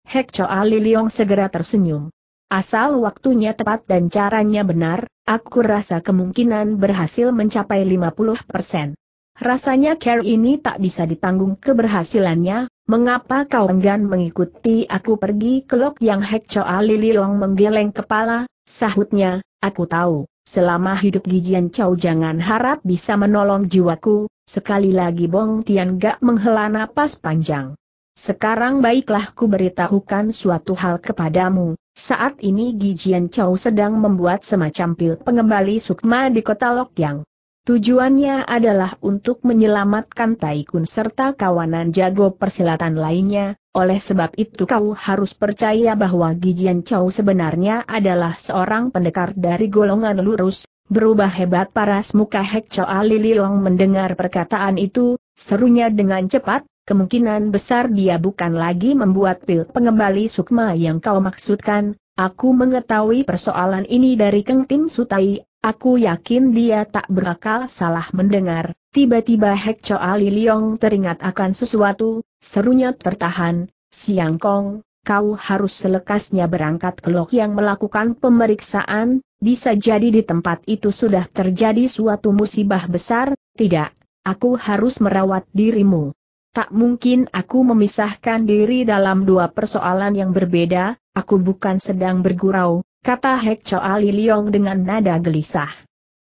Hek Choa Liliong segera tersenyum. Asal waktunya tepat dan caranya benar, aku rasa kemungkinan berhasil mencapai 50%. Rasanya care ini tak bisa ditanggung keberhasilannya, mengapa kau enggan mengikuti aku pergi ke lok yang Hek Choa Liliong menggeleng kepala, sahutnya, aku tahu, selama hidup Gijian Chow jangan harap bisa menolong jiwaku, sekali lagi Bong Tian gak menghela napas panjang. Sekarang baiklah ku beritahukan suatu hal kepadamu. Saat ini Gijian Chow sedang membuat semacam pil pengembali sukma di kota Lokyang. Tujuannya adalah untuk menyelamatkan Taikun serta kawanan jago persilatan lainnya, oleh sebab itu kau harus percaya bahwa Gijian Chow sebenarnya adalah seorang pendekar dari golongan lurus, berubah hebat paras muka Hek Choa Lililong mendengar perkataan itu, serunya dengan cepat, kemungkinan besar dia bukan lagi membuat pil pengembali sukma yang kau maksudkan, aku mengetahui persoalan ini dari Keng Tim Sutai, aku yakin dia tak berakal salah mendengar, tiba-tiba Hek Ali Liong teringat akan sesuatu, serunya tertahan, Siang Kong, kau harus selekasnya berangkat ke Lok yang melakukan pemeriksaan, bisa jadi di tempat itu sudah terjadi suatu musibah besar, tidak, aku harus merawat dirimu. Tak mungkin aku memisahkan diri dalam dua persoalan yang berbeda, aku bukan sedang bergurau, kata Hek Ali Liong dengan nada gelisah.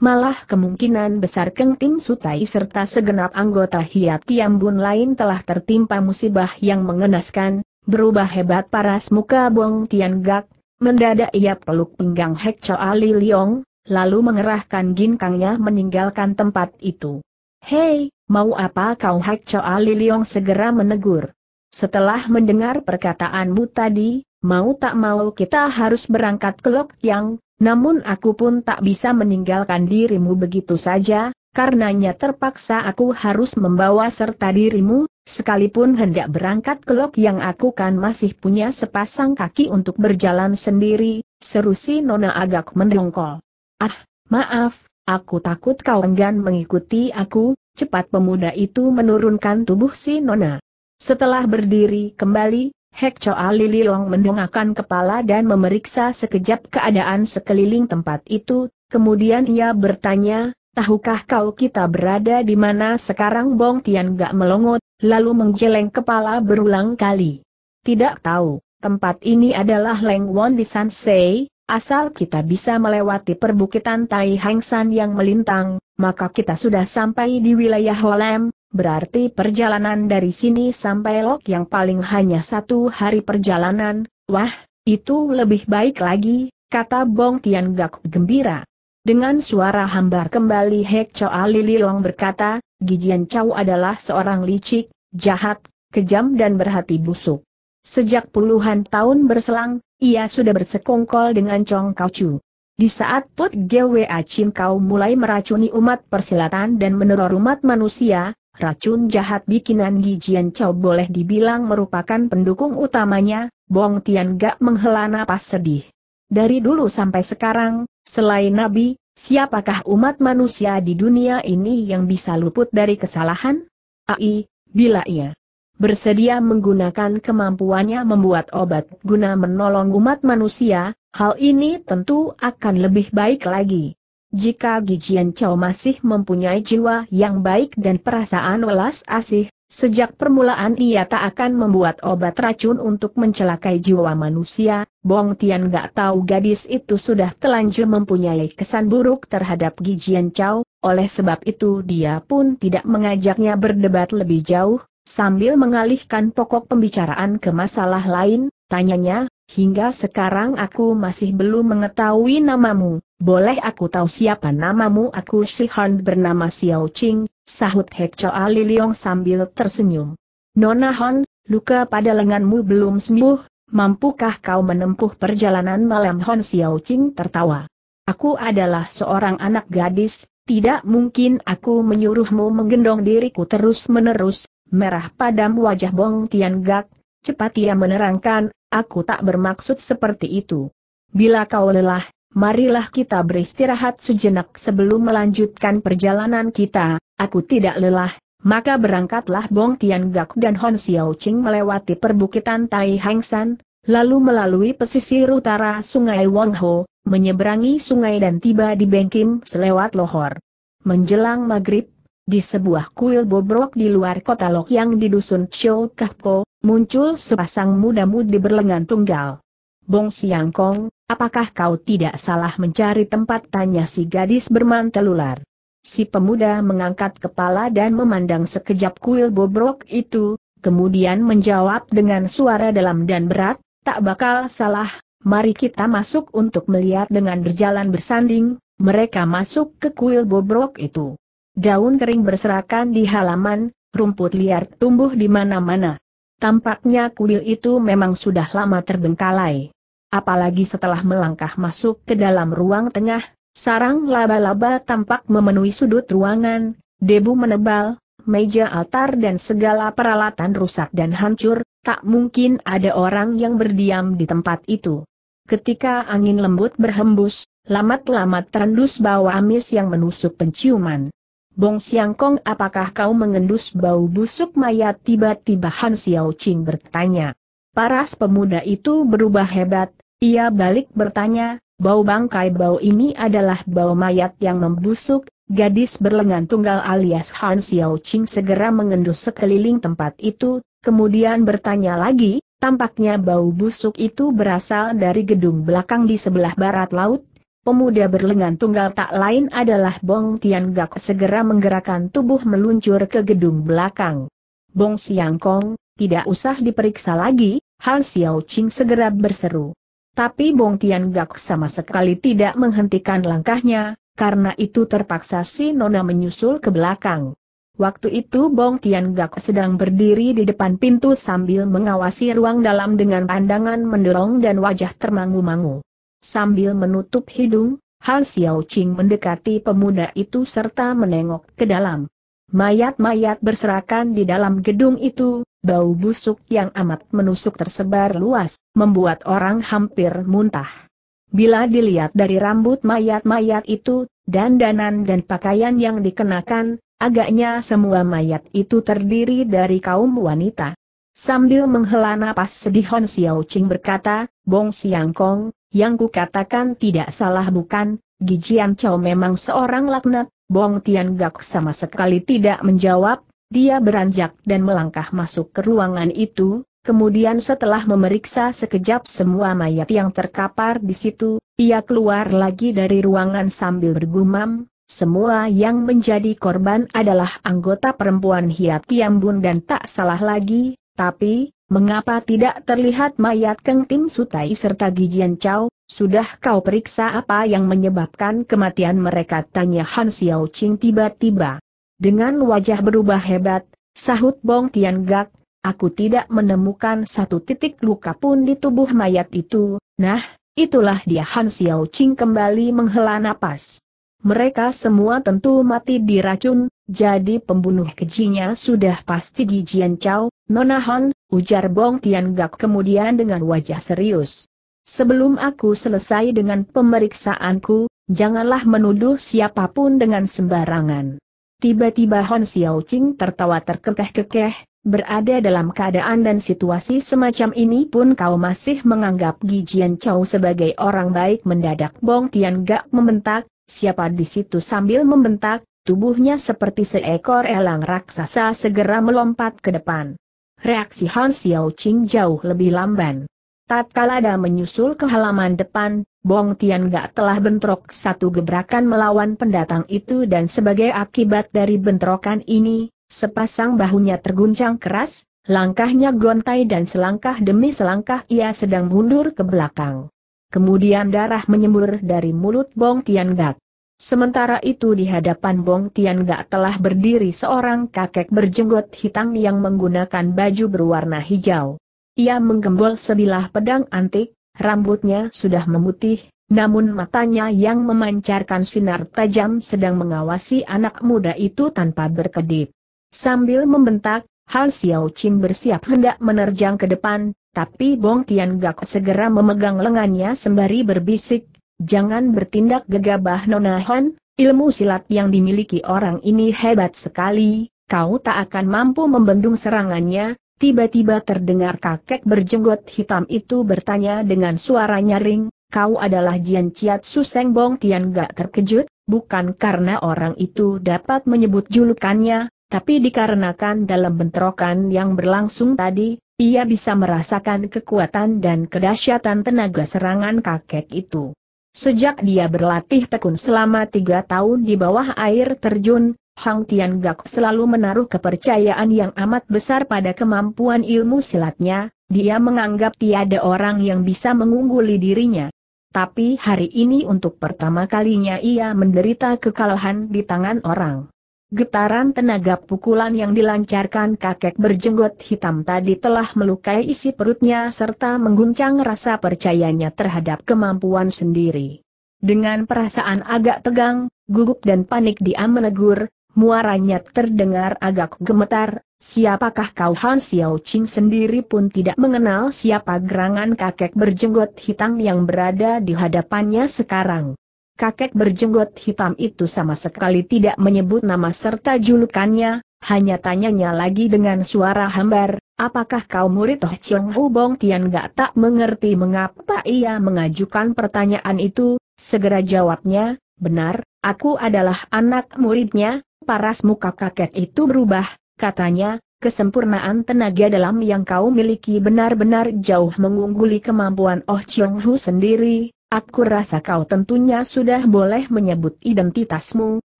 Malah kemungkinan besar Keng Ting Sutai serta segenap anggota Hiat Tiambun lain telah tertimpa musibah yang mengenaskan, berubah hebat paras muka Bong Tian Gak, mendadak ia peluk pinggang Hek Ali Liong, lalu mengerahkan ginkangnya meninggalkan tempat itu. Hei, mau apa kau Hak Choa Liliong segera menegur. Setelah mendengar perkataanmu tadi, mau tak mau kita harus berangkat ke Lok Yang, namun aku pun tak bisa meninggalkan dirimu begitu saja, karenanya terpaksa aku harus membawa serta dirimu, sekalipun hendak berangkat ke Lok Yang aku kan masih punya sepasang kaki untuk berjalan sendiri, seru si Nona agak mendongkol. Ah, maaf, Aku takut kau enggan mengikuti aku, cepat pemuda itu menurunkan tubuh si Nona. Setelah berdiri kembali, Hek Choa Lililong mendongakkan kepala dan memeriksa sekejap keadaan sekeliling tempat itu, kemudian ia bertanya, tahukah kau kita berada di mana sekarang Bong Tian gak melongot, lalu menggeleng kepala berulang kali. Tidak tahu, tempat ini adalah Leng Won di Sansei, Asal kita bisa melewati perbukitan Tai Hengsan yang melintang, maka kita sudah sampai di wilayah Holem, berarti perjalanan dari sini sampai Lok yang paling hanya satu hari perjalanan, wah, itu lebih baik lagi, kata Bong Tian Gak gembira. Dengan suara hambar kembali Hek Choa Long berkata, Gijian Chow adalah seorang licik, jahat, kejam dan berhati busuk. Sejak puluhan tahun berselang, ia sudah bersekongkol dengan Chong Kau Chu. Di saat Put Gwa Chin Kau mulai meracuni umat persilatan dan meneror umat manusia, racun jahat bikinan Gijian Chow boleh dibilang merupakan pendukung utamanya, Bong Tian Gak menghela napas sedih. Dari dulu sampai sekarang, selain Nabi, siapakah umat manusia di dunia ini yang bisa luput dari kesalahan? Ai, bila ia bersedia menggunakan kemampuannya membuat obat guna menolong umat manusia, hal ini tentu akan lebih baik lagi. Jika Gijian Chow masih mempunyai jiwa yang baik dan perasaan welas asih, sejak permulaan ia tak akan membuat obat racun untuk mencelakai jiwa manusia, Bong Tian gak tahu gadis itu sudah telanjur mempunyai kesan buruk terhadap Gijian Chow, oleh sebab itu dia pun tidak mengajaknya berdebat lebih jauh, Sambil mengalihkan pokok pembicaraan ke masalah lain, tanyanya, hingga sekarang aku masih belum mengetahui namamu, boleh aku tahu siapa namamu? Aku Han bernama Xiao Qing, sahut Hek Choa Liliong sambil tersenyum. Nona Han, luka pada lenganmu belum sembuh, mampukah kau menempuh perjalanan malam Han Xiao Qing tertawa. Aku adalah seorang anak gadis, tidak mungkin aku menyuruhmu menggendong diriku terus-menerus, merah padam wajah Bong Tian Gak cepat ia menerangkan, aku tak bermaksud seperti itu. Bila kau lelah, marilah kita beristirahat sejenak sebelum melanjutkan perjalanan kita, aku tidak lelah, maka berangkatlah Bong Tian Gak dan Hon Xiao Qing melewati perbukitan Tai San lalu melalui pesisir utara sungai Ho menyeberangi sungai dan tiba di Bengkim selewat Lohor. Menjelang maghrib, di sebuah kuil bobrok di luar kota Lok yang di dusun Kah Kahpo, muncul sepasang muda-mudi berlengan tunggal. Bong Siang Kong, apakah kau tidak salah mencari tempat tanya si gadis bermantel ular? Si pemuda mengangkat kepala dan memandang sekejap kuil bobrok itu, kemudian menjawab dengan suara dalam dan berat, tak bakal salah, mari kita masuk untuk melihat dengan berjalan bersanding, mereka masuk ke kuil bobrok itu. Daun kering berserakan di halaman, rumput liar tumbuh di mana-mana. Tampaknya kuil itu memang sudah lama terbengkalai. Apalagi setelah melangkah masuk ke dalam ruang tengah, sarang laba-laba tampak memenuhi sudut ruangan, debu menebal, meja altar dan segala peralatan rusak dan hancur, tak mungkin ada orang yang berdiam di tempat itu. Ketika angin lembut berhembus, lamat-lamat terendus bau amis yang menusuk penciuman. Bong Siang Kong, apakah kau mengendus bau busuk mayat tiba-tiba Han Xiao Qing bertanya. Paras pemuda itu berubah hebat, ia balik bertanya, bau bangkai bau ini adalah bau mayat yang membusuk, gadis berlengan tunggal alias Han Xiao Qing segera mengendus sekeliling tempat itu, kemudian bertanya lagi, tampaknya bau busuk itu berasal dari gedung belakang di sebelah barat laut, Pemuda berlengan tunggal tak lain adalah Bong Tian Gak segera menggerakkan tubuh meluncur ke gedung belakang. Bong Siang Kong, tidak usah diperiksa lagi, Han Xiao Qing segera berseru. Tapi Bong Tian Gak sama sekali tidak menghentikan langkahnya, karena itu terpaksa si Nona menyusul ke belakang. Waktu itu Bong Tian Gak sedang berdiri di depan pintu sambil mengawasi ruang dalam dengan pandangan mendorong dan wajah termangu-mangu. Sambil menutup hidung, Han Xiao Qing mendekati pemuda itu serta menengok ke dalam. Mayat-mayat berserakan di dalam gedung itu, bau busuk yang amat menusuk tersebar luas, membuat orang hampir muntah. Bila dilihat dari rambut mayat-mayat itu, dandanan dan pakaian yang dikenakan, agaknya semua mayat itu terdiri dari kaum wanita. Sambil menghela napas sedih Hon Xiao Qing berkata, Bong Siang Kong, yang kukatakan tidak salah bukan, Gijian Chow memang seorang laknat, Bong Tian Gak sama sekali tidak menjawab, dia beranjak dan melangkah masuk ke ruangan itu, kemudian setelah memeriksa sekejap semua mayat yang terkapar di situ, ia keluar lagi dari ruangan sambil bergumam, semua yang menjadi korban adalah anggota perempuan Hiat Tiambun dan tak salah lagi, tapi, Mengapa tidak terlihat mayat Keng Tim Sutai serta Gijian Chow? Sudah kau periksa apa yang menyebabkan kematian mereka? Tanya Han Xiao Ching tiba-tiba. Dengan wajah berubah hebat, sahut Bong Tian Gak, aku tidak menemukan satu titik luka pun di tubuh mayat itu. Nah, itulah dia Han Xiao Ching kembali menghela napas. Mereka semua tentu mati diracun, jadi pembunuh kejinya sudah pasti Gijian Jian Chao, Nona Hon, ujar Bong Tian Gak kemudian dengan wajah serius. Sebelum aku selesai dengan pemeriksaanku, janganlah menuduh siapapun dengan sembarangan. Tiba-tiba Hon Xiao Qing tertawa terkekeh-kekeh, berada dalam keadaan dan situasi semacam ini pun kau masih menganggap Gijian Jian Chao sebagai orang baik mendadak Bong Tian Gak membentak, siapa di situ sambil membentak, Tubuhnya seperti seekor elang raksasa segera melompat ke depan. Reaksi Han Xiao Qing jauh lebih lamban. Tatkala ada menyusul ke halaman depan, Bong Tian Gak telah bentrok satu gebrakan melawan pendatang itu dan sebagai akibat dari bentrokan ini, sepasang bahunya terguncang keras, langkahnya gontai dan selangkah demi selangkah ia sedang mundur ke belakang. Kemudian darah menyembur dari mulut Bong Tian Gak. Sementara itu di hadapan Bong Tian Gak telah berdiri seorang kakek berjenggot hitam yang menggunakan baju berwarna hijau. Ia menggembol sebilah pedang antik, rambutnya sudah memutih, namun matanya yang memancarkan sinar tajam sedang mengawasi anak muda itu tanpa berkedip. Sambil membentak, Hal Xiao Qin bersiap hendak menerjang ke depan, tapi Bong Tian Gak segera memegang lengannya sembari berbisik, Jangan bertindak gegabah Nona Han, ilmu silat yang dimiliki orang ini hebat sekali, kau tak akan mampu membendung serangannya, tiba-tiba terdengar kakek berjenggot hitam itu bertanya dengan suara nyaring, kau adalah Jian Ciat Suseng Bong Tian gak terkejut, bukan karena orang itu dapat menyebut julukannya, tapi dikarenakan dalam bentrokan yang berlangsung tadi, ia bisa merasakan kekuatan dan kedahsyatan tenaga serangan kakek itu. Sejak dia berlatih tekun selama tiga tahun di bawah air terjun, Hang Tian Gak selalu menaruh kepercayaan yang amat besar pada kemampuan ilmu silatnya, dia menganggap tiada orang yang bisa mengungguli dirinya. Tapi hari ini untuk pertama kalinya ia menderita kekalahan di tangan orang. Getaran tenaga pukulan yang dilancarkan kakek berjenggot hitam tadi telah melukai isi perutnya serta mengguncang rasa percayanya terhadap kemampuan sendiri. Dengan perasaan agak tegang, gugup dan panik dia menegur, muaranya terdengar agak gemetar, siapakah kau Han Xiao Qing sendiri pun tidak mengenal siapa gerangan kakek berjenggot hitam yang berada di hadapannya sekarang kakek berjenggot hitam itu sama sekali tidak menyebut nama serta julukannya, hanya tanyanya lagi dengan suara hambar, apakah kau murid Toh Chiong Hu Bong Tian gak tak mengerti mengapa ia mengajukan pertanyaan itu, segera jawabnya, benar, aku adalah anak muridnya, paras muka kakek itu berubah, katanya, kesempurnaan tenaga dalam yang kau miliki benar-benar jauh mengungguli kemampuan Oh Chiong Hu sendiri, Aku rasa kau tentunya sudah boleh menyebut identitasmu,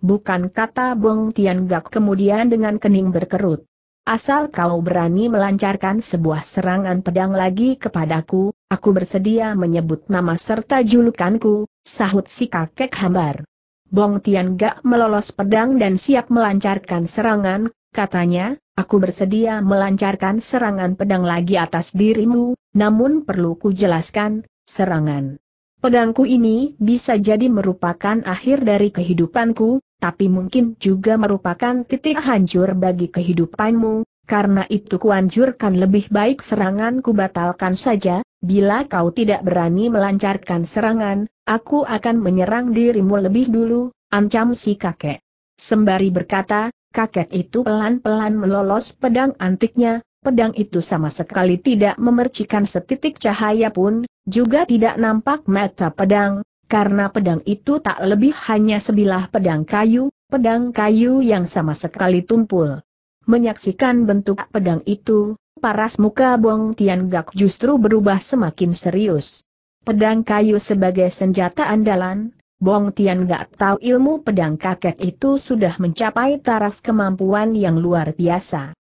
bukan kata Bong Tian Gak kemudian dengan kening berkerut. Asal kau berani melancarkan sebuah serangan pedang lagi kepadaku, aku bersedia menyebut nama serta julukanku, sahut si kakek hambar. Bong Tian Gak melolos pedang dan siap melancarkan serangan, katanya, Aku bersedia melancarkan serangan pedang lagi atas dirimu, namun perlu ku jelaskan, serangan Pedangku ini bisa jadi merupakan akhir dari kehidupanku, tapi mungkin juga merupakan titik hancur bagi kehidupanmu, karena itu kuanjurkan lebih baik seranganku batalkan saja, bila kau tidak berani melancarkan serangan, aku akan menyerang dirimu lebih dulu, ancam si kakek. Sembari berkata, kakek itu pelan-pelan melolos pedang antiknya, pedang itu sama sekali tidak memercikan setitik cahaya pun, juga tidak nampak mata pedang, karena pedang itu tak lebih hanya sebilah pedang kayu, pedang kayu yang sama sekali tumpul. Menyaksikan bentuk pedang itu, paras muka Bong Tian Gak justru berubah semakin serius. Pedang kayu sebagai senjata andalan, Bong Tian gak tahu ilmu pedang kakek itu sudah mencapai taraf kemampuan yang luar biasa.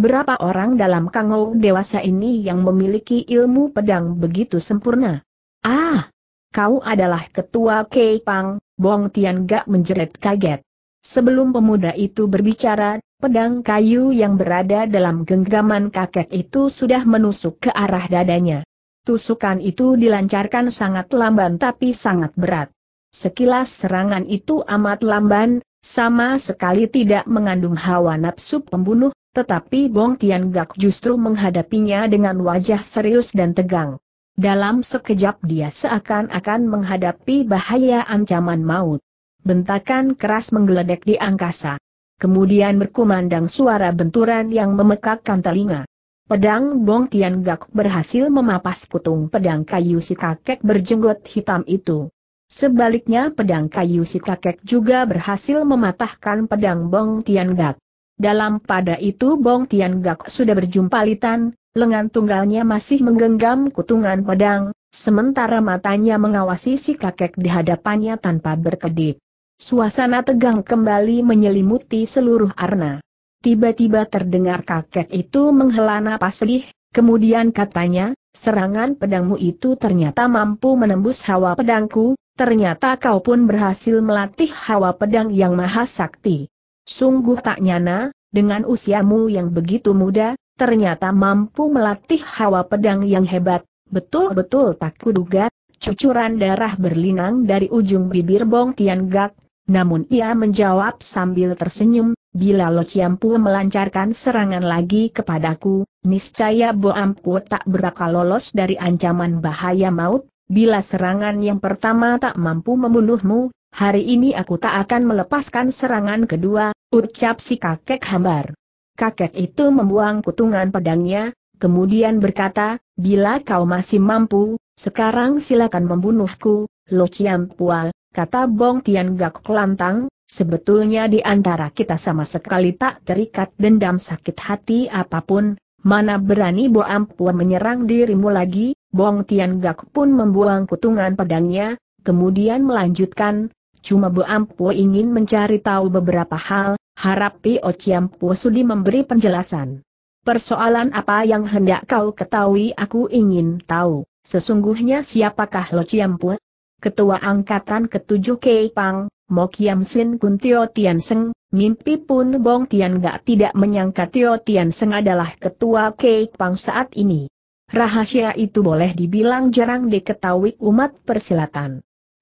Berapa orang dalam kango dewasa ini yang memiliki ilmu pedang begitu sempurna? Ah! Kau adalah ketua Kei Pang, Bong Tian Gak menjerit kaget. Sebelum pemuda itu berbicara, pedang kayu yang berada dalam genggaman kakek itu sudah menusuk ke arah dadanya. Tusukan itu dilancarkan sangat lamban tapi sangat berat. Sekilas serangan itu amat lamban, sama sekali tidak mengandung hawa nafsu pembunuh, tetapi Bong Tian Gak justru menghadapinya dengan wajah serius dan tegang. Dalam sekejap dia seakan-akan menghadapi bahaya ancaman maut. Bentakan keras menggeledek di angkasa. Kemudian berkumandang suara benturan yang memekakkan telinga. Pedang Bong Tian Gak berhasil memapas putung pedang kayu si kakek berjenggot hitam itu. Sebaliknya pedang kayu si kakek juga berhasil mematahkan pedang Bong Tian Gak. Dalam pada itu Bong Tian Gak sudah berjumpa Litan, lengan tunggalnya masih menggenggam kutungan pedang, sementara matanya mengawasi si kakek di hadapannya tanpa berkedip. Suasana tegang kembali menyelimuti seluruh arna. Tiba-tiba terdengar kakek itu menghela napas sedih, kemudian katanya, serangan pedangmu itu ternyata mampu menembus hawa pedangku, ternyata kau pun berhasil melatih hawa pedang yang maha sakti. Sungguh tak nyana, dengan usiamu yang begitu muda, ternyata mampu melatih hawa pedang yang hebat, betul-betul tak kuduga, cucuran darah berlinang dari ujung bibir Bong Tian Gak, namun ia menjawab sambil tersenyum, bila Lo Chiampu melancarkan serangan lagi kepadaku, niscaya Bo Ampu tak berakal lolos dari ancaman bahaya maut, bila serangan yang pertama tak mampu membunuhmu, hari ini aku tak akan melepaskan serangan kedua, ucap si kakek hambar. Kakek itu membuang kutungan pedangnya, kemudian berkata, bila kau masih mampu, sekarang silakan membunuhku, Lo Chiam Pual, kata Bong Tian Gak Kelantang, sebetulnya di antara kita sama sekali tak terikat dendam sakit hati apapun, mana berani Bo Ampua menyerang dirimu lagi, Bong Tian Gak pun membuang kutungan pedangnya, kemudian melanjutkan, Cuma Bu Ampu ingin mencari tahu beberapa hal, harap Pio Ciampu sudi memberi penjelasan. Persoalan apa yang hendak kau ketahui aku ingin tahu, sesungguhnya siapakah Lo Ciampu? Ketua Angkatan Ketujuh Kei Pang, Mo Kiam Sin Kun Tio Tian Seng, mimpi pun Bong Tian Gak tidak menyangka Tio Tian Seng adalah Ketua Pang saat ini. Rahasia itu boleh dibilang jarang diketahui umat persilatan.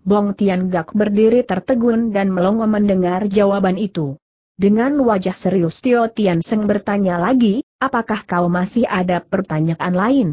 Bong Tian Gak berdiri tertegun dan melongo mendengar jawaban itu. Dengan wajah serius Tio Tian Seng bertanya lagi, apakah kau masih ada pertanyaan lain?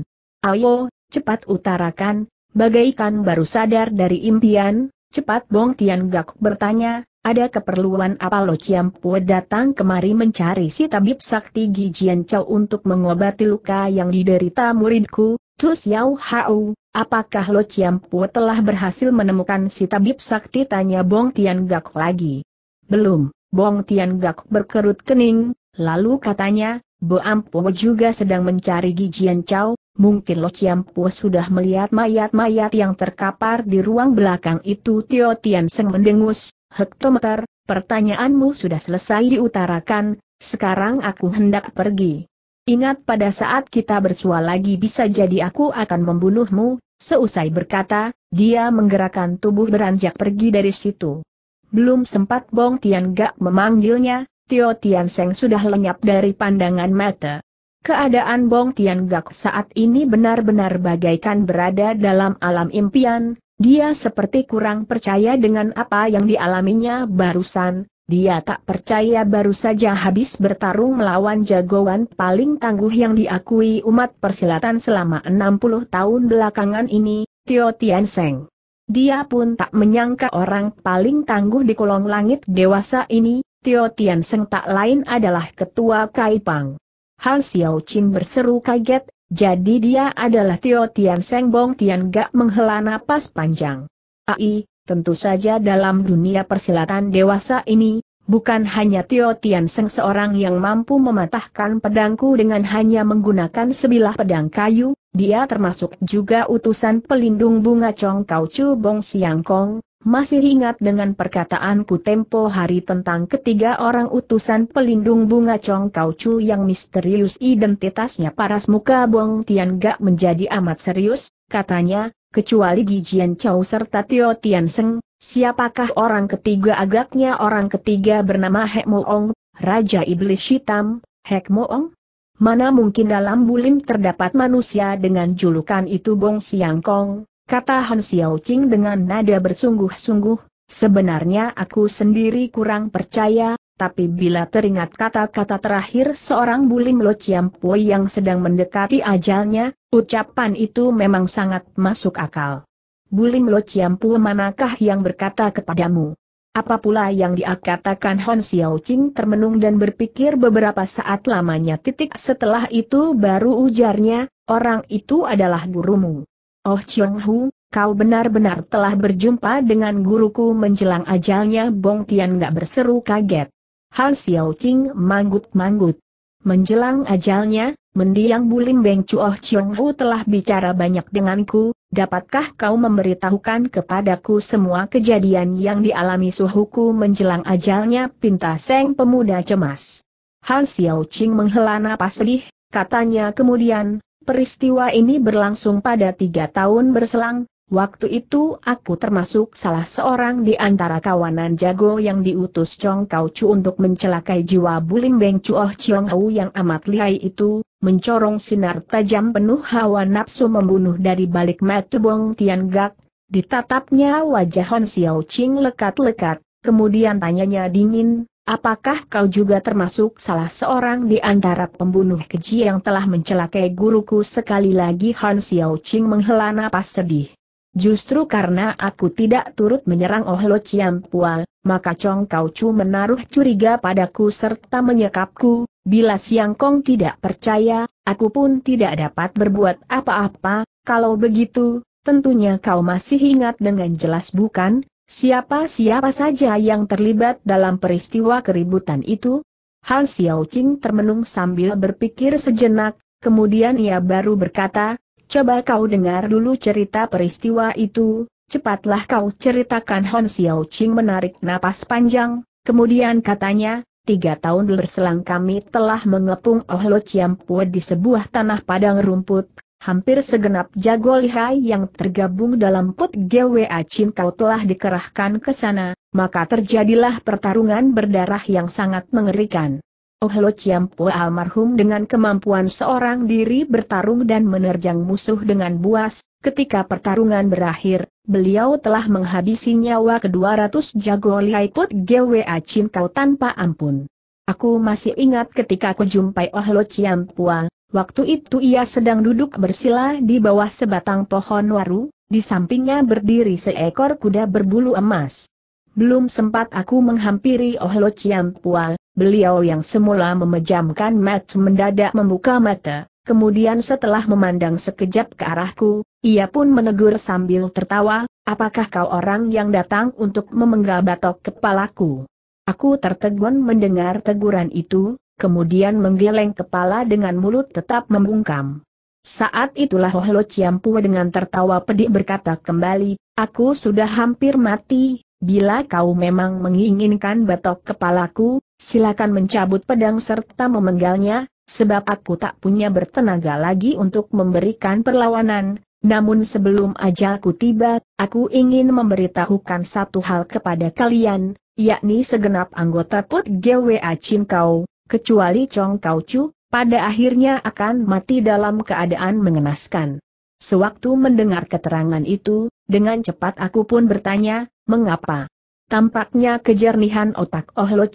Ayo, cepat utarakan, bagaikan baru sadar dari impian, cepat Bong Tian Gak bertanya, ada keperluan apa Lo Pue datang kemari mencari si tabib sakti Gijian Chow untuk mengobati luka yang diderita muridku, Tu Xiao Hao, Apakah Lo Chiampu telah berhasil menemukan si tabib sakti tanya Bong Tian Gak lagi? Belum, Bong Tian Gak berkerut kening, lalu katanya, Bo Ampo juga sedang mencari Gijian Chow, mungkin Lo Chiampu sudah melihat mayat-mayat yang terkapar di ruang belakang itu Tio Tian Seng mendengus, hektometer, pertanyaanmu sudah selesai diutarakan, sekarang aku hendak pergi. Ingat pada saat kita bersua lagi bisa jadi aku akan membunuhmu, Seusai berkata, dia menggerakkan tubuh beranjak pergi dari situ. Belum sempat Bong Tian Gak memanggilnya, Tio Tian Seng sudah lenyap dari pandangan mata. Keadaan Bong Tian Gak saat ini benar-benar bagaikan berada dalam alam impian, dia seperti kurang percaya dengan apa yang dialaminya barusan, dia tak percaya baru saja habis bertarung melawan jagoan paling tangguh yang diakui umat persilatan selama 60 tahun belakangan ini, Tio Tian Seng. Dia pun tak menyangka orang paling tangguh di kolong langit dewasa ini, Tio Tian Seng tak lain adalah ketua Kaipang. Han Xiao Qin berseru kaget, jadi dia adalah Tio Tian Seng Bong Tian Gak menghela napas panjang. Ai, Tentu saja dalam dunia persilatan dewasa ini, bukan hanya Tio Tian Seng seorang yang mampu mematahkan pedangku dengan hanya menggunakan sebilah pedang kayu, dia termasuk juga utusan pelindung bunga Chong Kau Chu Bong Siang Kong, masih ingat dengan perkataanku tempo hari tentang ketiga orang utusan pelindung bunga Chong Kau Chu yang misterius identitasnya paras muka Bong Tian Gak menjadi amat serius, katanya, kecuali Gijian Chow serta Tio Tian Seng, siapakah orang ketiga agaknya orang ketiga bernama Hek Moong, Raja Iblis Hitam, Hek Moong? Mana mungkin dalam bulim terdapat manusia dengan julukan itu Bong Siang Kong, kata Han Xiao Ching dengan nada bersungguh-sungguh, sebenarnya aku sendiri kurang percaya, tapi bila teringat kata-kata terakhir seorang Bulim Lo Chiampui yang sedang mendekati ajalnya, ucapan itu memang sangat masuk akal. Bulim Lo Chiampu manakah yang berkata kepadamu? Apa pula yang diakatakan Hon Xiao Qing termenung dan berpikir beberapa saat lamanya titik setelah itu baru ujarnya, orang itu adalah gurumu. Oh Chong Hu, kau benar-benar telah berjumpa dengan guruku menjelang ajalnya Bong Tian gak berseru kaget. Han Xiao Qing manggut-manggut. Menjelang ajalnya, mendiang Bulim Beng Chuoh Chiong Hu telah bicara banyak denganku, dapatkah kau memberitahukan kepadaku semua kejadian yang dialami suhuku menjelang ajalnya pinta Seng pemuda cemas. Han Xiao Qing menghela napas sedih, katanya kemudian, peristiwa ini berlangsung pada tiga tahun berselang, Waktu itu aku termasuk salah seorang di antara kawanan jago yang diutus Chong Kau Chu untuk mencelakai jiwa Bulim Beng Chuoh Chiong Hau yang amat lihai itu, mencorong sinar tajam penuh hawa nafsu membunuh dari balik mata Bong Tian Gak, ditatapnya wajah Hon Xiao Ching lekat-lekat, kemudian tanyanya dingin, Apakah kau juga termasuk salah seorang di antara pembunuh keji yang telah mencelakai guruku sekali lagi Hon Xiao Qing menghela napas sedih. Justru karena aku tidak turut menyerang Oh Lo Chiam Pua, maka Chong Kau Chu menaruh curiga padaku serta menyekapku, bila Siang Kong tidak percaya, aku pun tidak dapat berbuat apa-apa, kalau begitu, tentunya kau masih ingat dengan jelas bukan, siapa-siapa saja yang terlibat dalam peristiwa keributan itu? Han Xiao Qing termenung sambil berpikir sejenak, kemudian ia baru berkata, Coba kau dengar dulu cerita peristiwa itu, cepatlah kau ceritakan Hon Xiao Qing menarik napas panjang, kemudian katanya, tiga tahun berselang kami telah mengepung Oh Lo Chiampue di sebuah tanah padang rumput, hampir segenap jago lihai yang tergabung dalam put GWA Chin kau telah dikerahkan ke sana, maka terjadilah pertarungan berdarah yang sangat mengerikan. Oh Helo Pua almarhum dengan kemampuan seorang diri bertarung dan menerjang musuh dengan buas, ketika pertarungan berakhir, beliau telah menghabisi nyawa ke-200 jago Liaiput GWA Chin Kau tanpa ampun. Aku masih ingat ketika aku jumpai Oh Helo Pua, waktu itu ia sedang duduk bersila di bawah sebatang pohon waru, di sampingnya berdiri seekor kuda berbulu emas. Belum sempat aku menghampiri Ohlo Pua. Beliau yang semula memejamkan mat mendadak membuka mata, kemudian setelah memandang sekejap ke arahku, ia pun menegur sambil tertawa, apakah kau orang yang datang untuk memenggal batok kepalaku? Aku tertegun mendengar teguran itu, kemudian menggeleng kepala dengan mulut tetap membungkam. Saat itulah Hohlo Ciampu dengan tertawa pedih berkata kembali, aku sudah hampir mati, Bila kau memang menginginkan batok kepalaku, silakan mencabut pedang serta memenggalnya, sebab aku tak punya bertenaga lagi untuk memberikan perlawanan. Namun sebelum ajalku tiba, aku ingin memberitahukan satu hal kepada kalian, yakni segenap anggota Put GWA kau, kecuali Chong Kau Chu, pada akhirnya akan mati dalam keadaan mengenaskan. Sewaktu mendengar keterangan itu, dengan cepat aku pun bertanya, Mengapa? Tampaknya kejernihan otak Oh Lo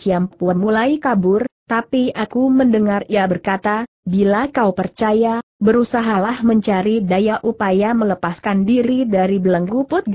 mulai kabur, tapi aku mendengar ia berkata, bila kau percaya, berusahalah mencari daya upaya melepaskan diri dari belenggu Put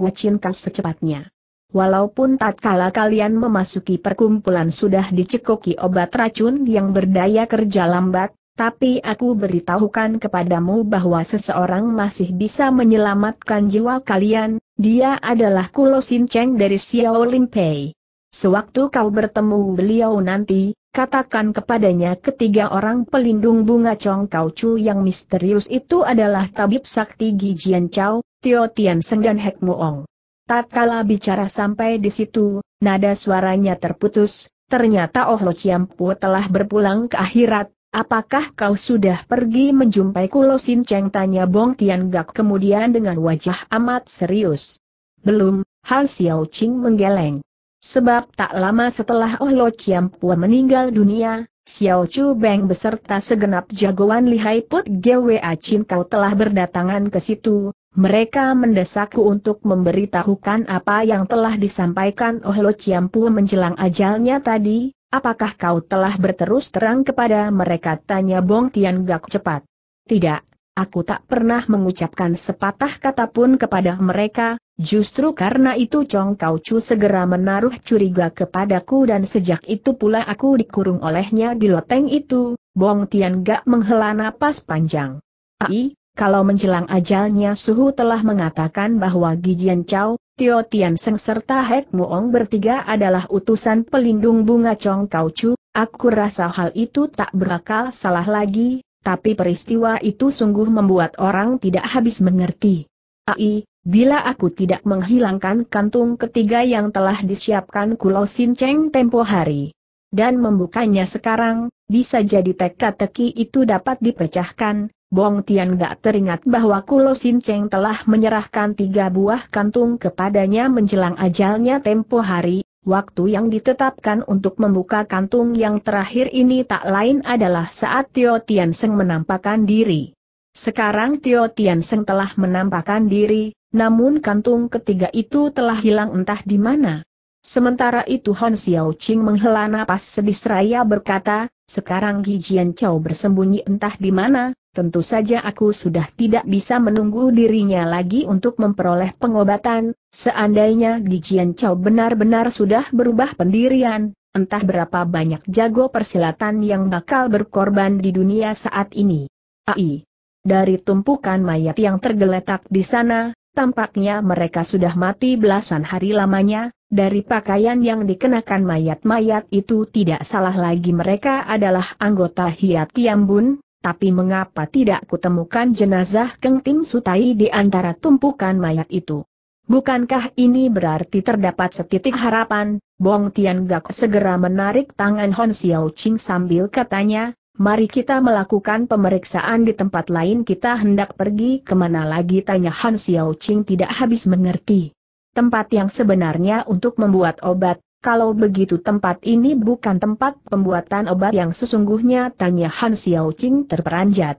Kang secepatnya. Walaupun tatkala kalian memasuki perkumpulan sudah dicekoki obat racun yang berdaya kerja lambat, tapi aku beritahukan kepadamu bahwa seseorang masih bisa menyelamatkan jiwa kalian, dia adalah Kulo Sin Cheng dari Xiao Limpei. Sewaktu kau bertemu beliau nanti, katakan kepadanya ketiga orang pelindung bunga Chong Kau Chu yang misterius itu adalah Tabib Sakti Gijian Chao, Tio Tian Seng dan Hek Muong. Tatkala bicara sampai di situ, nada suaranya terputus, ternyata Oh Lo Po telah berpulang ke akhirat, Apakah kau sudah pergi menjumpai Kulo Sin Cheng? Tanya Bong Tian Gak kemudian dengan wajah amat serius. Belum, Hal Xiao Qing menggeleng. Sebab tak lama setelah Oh Lo Chiam Pua meninggal dunia, Xiao Chu Beng beserta segenap jagoan lihai Put A Chin kau telah berdatangan ke situ, mereka mendesakku untuk memberitahukan apa yang telah disampaikan Oh Lo Chiam Pua menjelang ajalnya tadi, Apakah kau telah berterus terang kepada mereka? Tanya Bong Tian Gak cepat. Tidak, aku tak pernah mengucapkan sepatah kata pun kepada mereka, justru karena itu Chong Kau Chu segera menaruh curiga kepadaku dan sejak itu pula aku dikurung olehnya di loteng itu, Bong Tian Gak menghela napas panjang. Ai, kalau menjelang ajalnya Suhu telah mengatakan bahwa Gijian Chow, Tio Tian Seng serta Hek Muong bertiga adalah utusan pelindung bunga Chong Kau Chu, aku rasa hal itu tak berakal salah lagi, tapi peristiwa itu sungguh membuat orang tidak habis mengerti. Ai, bila aku tidak menghilangkan kantung ketiga yang telah disiapkan Kulau Sin Cheng tempo hari, dan membukanya sekarang, bisa jadi teka-teki itu dapat dipecahkan, Bong Tian gak teringat bahwa Kulo Sin Cheng telah menyerahkan tiga buah kantung kepadanya menjelang ajalnya tempo hari, Waktu yang ditetapkan untuk membuka kantung yang terakhir ini tak lain adalah saat Tio Seng menampakkan diri. Sekarang Tio Seng telah menampakkan diri, namun kantung ketiga itu telah hilang entah di mana. Sementara itu Hon Xiao Qing menghela napas sedih seraya berkata, sekarang Gijian Chow bersembunyi entah di mana, tentu saja aku sudah tidak bisa menunggu dirinya lagi untuk memperoleh pengobatan, seandainya Gijian Chow benar-benar sudah berubah pendirian, entah berapa banyak jago persilatan yang bakal berkorban di dunia saat ini. AI. Dari tumpukan mayat yang tergeletak di sana, Tampaknya mereka sudah mati belasan hari lamanya, dari pakaian yang dikenakan mayat-mayat itu tidak salah lagi mereka adalah anggota Hiat Tiambun, tapi mengapa tidak kutemukan jenazah Keng Tim Sutai di antara tumpukan mayat itu? Bukankah ini berarti terdapat setitik harapan? Bong Tian Gak segera menarik tangan Hon Xiao Ching sambil katanya, Mari kita melakukan pemeriksaan di tempat lain kita hendak pergi kemana lagi tanya Han Xiao Qing tidak habis mengerti. Tempat yang sebenarnya untuk membuat obat, kalau begitu tempat ini bukan tempat pembuatan obat yang sesungguhnya tanya Han Xiao Qing terperanjat.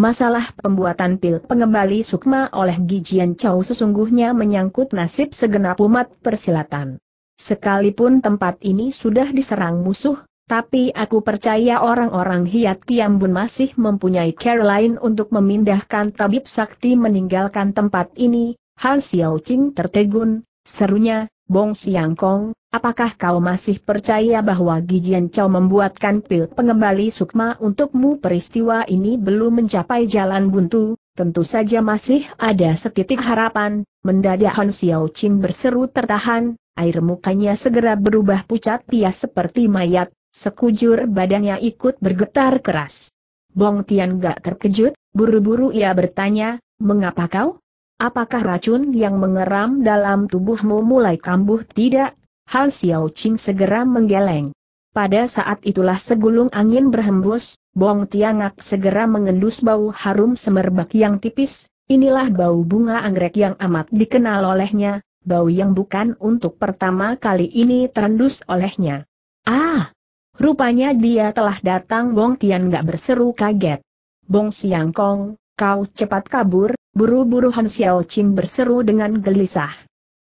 Masalah pembuatan pil pengembali sukma oleh Gijian Chow sesungguhnya menyangkut nasib segenap umat persilatan. Sekalipun tempat ini sudah diserang musuh, tapi aku percaya orang-orang Hiat Kiambun masih mempunyai Caroline untuk memindahkan tabib sakti meninggalkan tempat ini. Han Xiao Qing tertegun, serunya, Bong Siang Kong, apakah kau masih percaya bahwa Gijian Chow membuatkan pil pengembali sukma untukmu peristiwa ini belum mencapai jalan buntu? Tentu saja masih ada setitik harapan, mendadak Han Xiao Qing berseru tertahan, air mukanya segera berubah pucat dia seperti mayat, Sekujur badannya ikut bergetar keras. Bong Tian gak terkejut, buru-buru ia bertanya, mengapa kau? Apakah racun yang mengeram dalam tubuhmu mulai kambuh tidak? Hal Xiao Qing segera menggeleng. Pada saat itulah segulung angin berhembus, Bong gak segera mengendus bau harum semerbak yang tipis, inilah bau bunga anggrek yang amat dikenal olehnya, bau yang bukan untuk pertama kali ini terendus olehnya. Ah! Rupanya dia telah datang Bong Tian gak berseru kaget. Bong Siang Kong, kau cepat kabur, buru-buru Han Xiao Qing berseru dengan gelisah.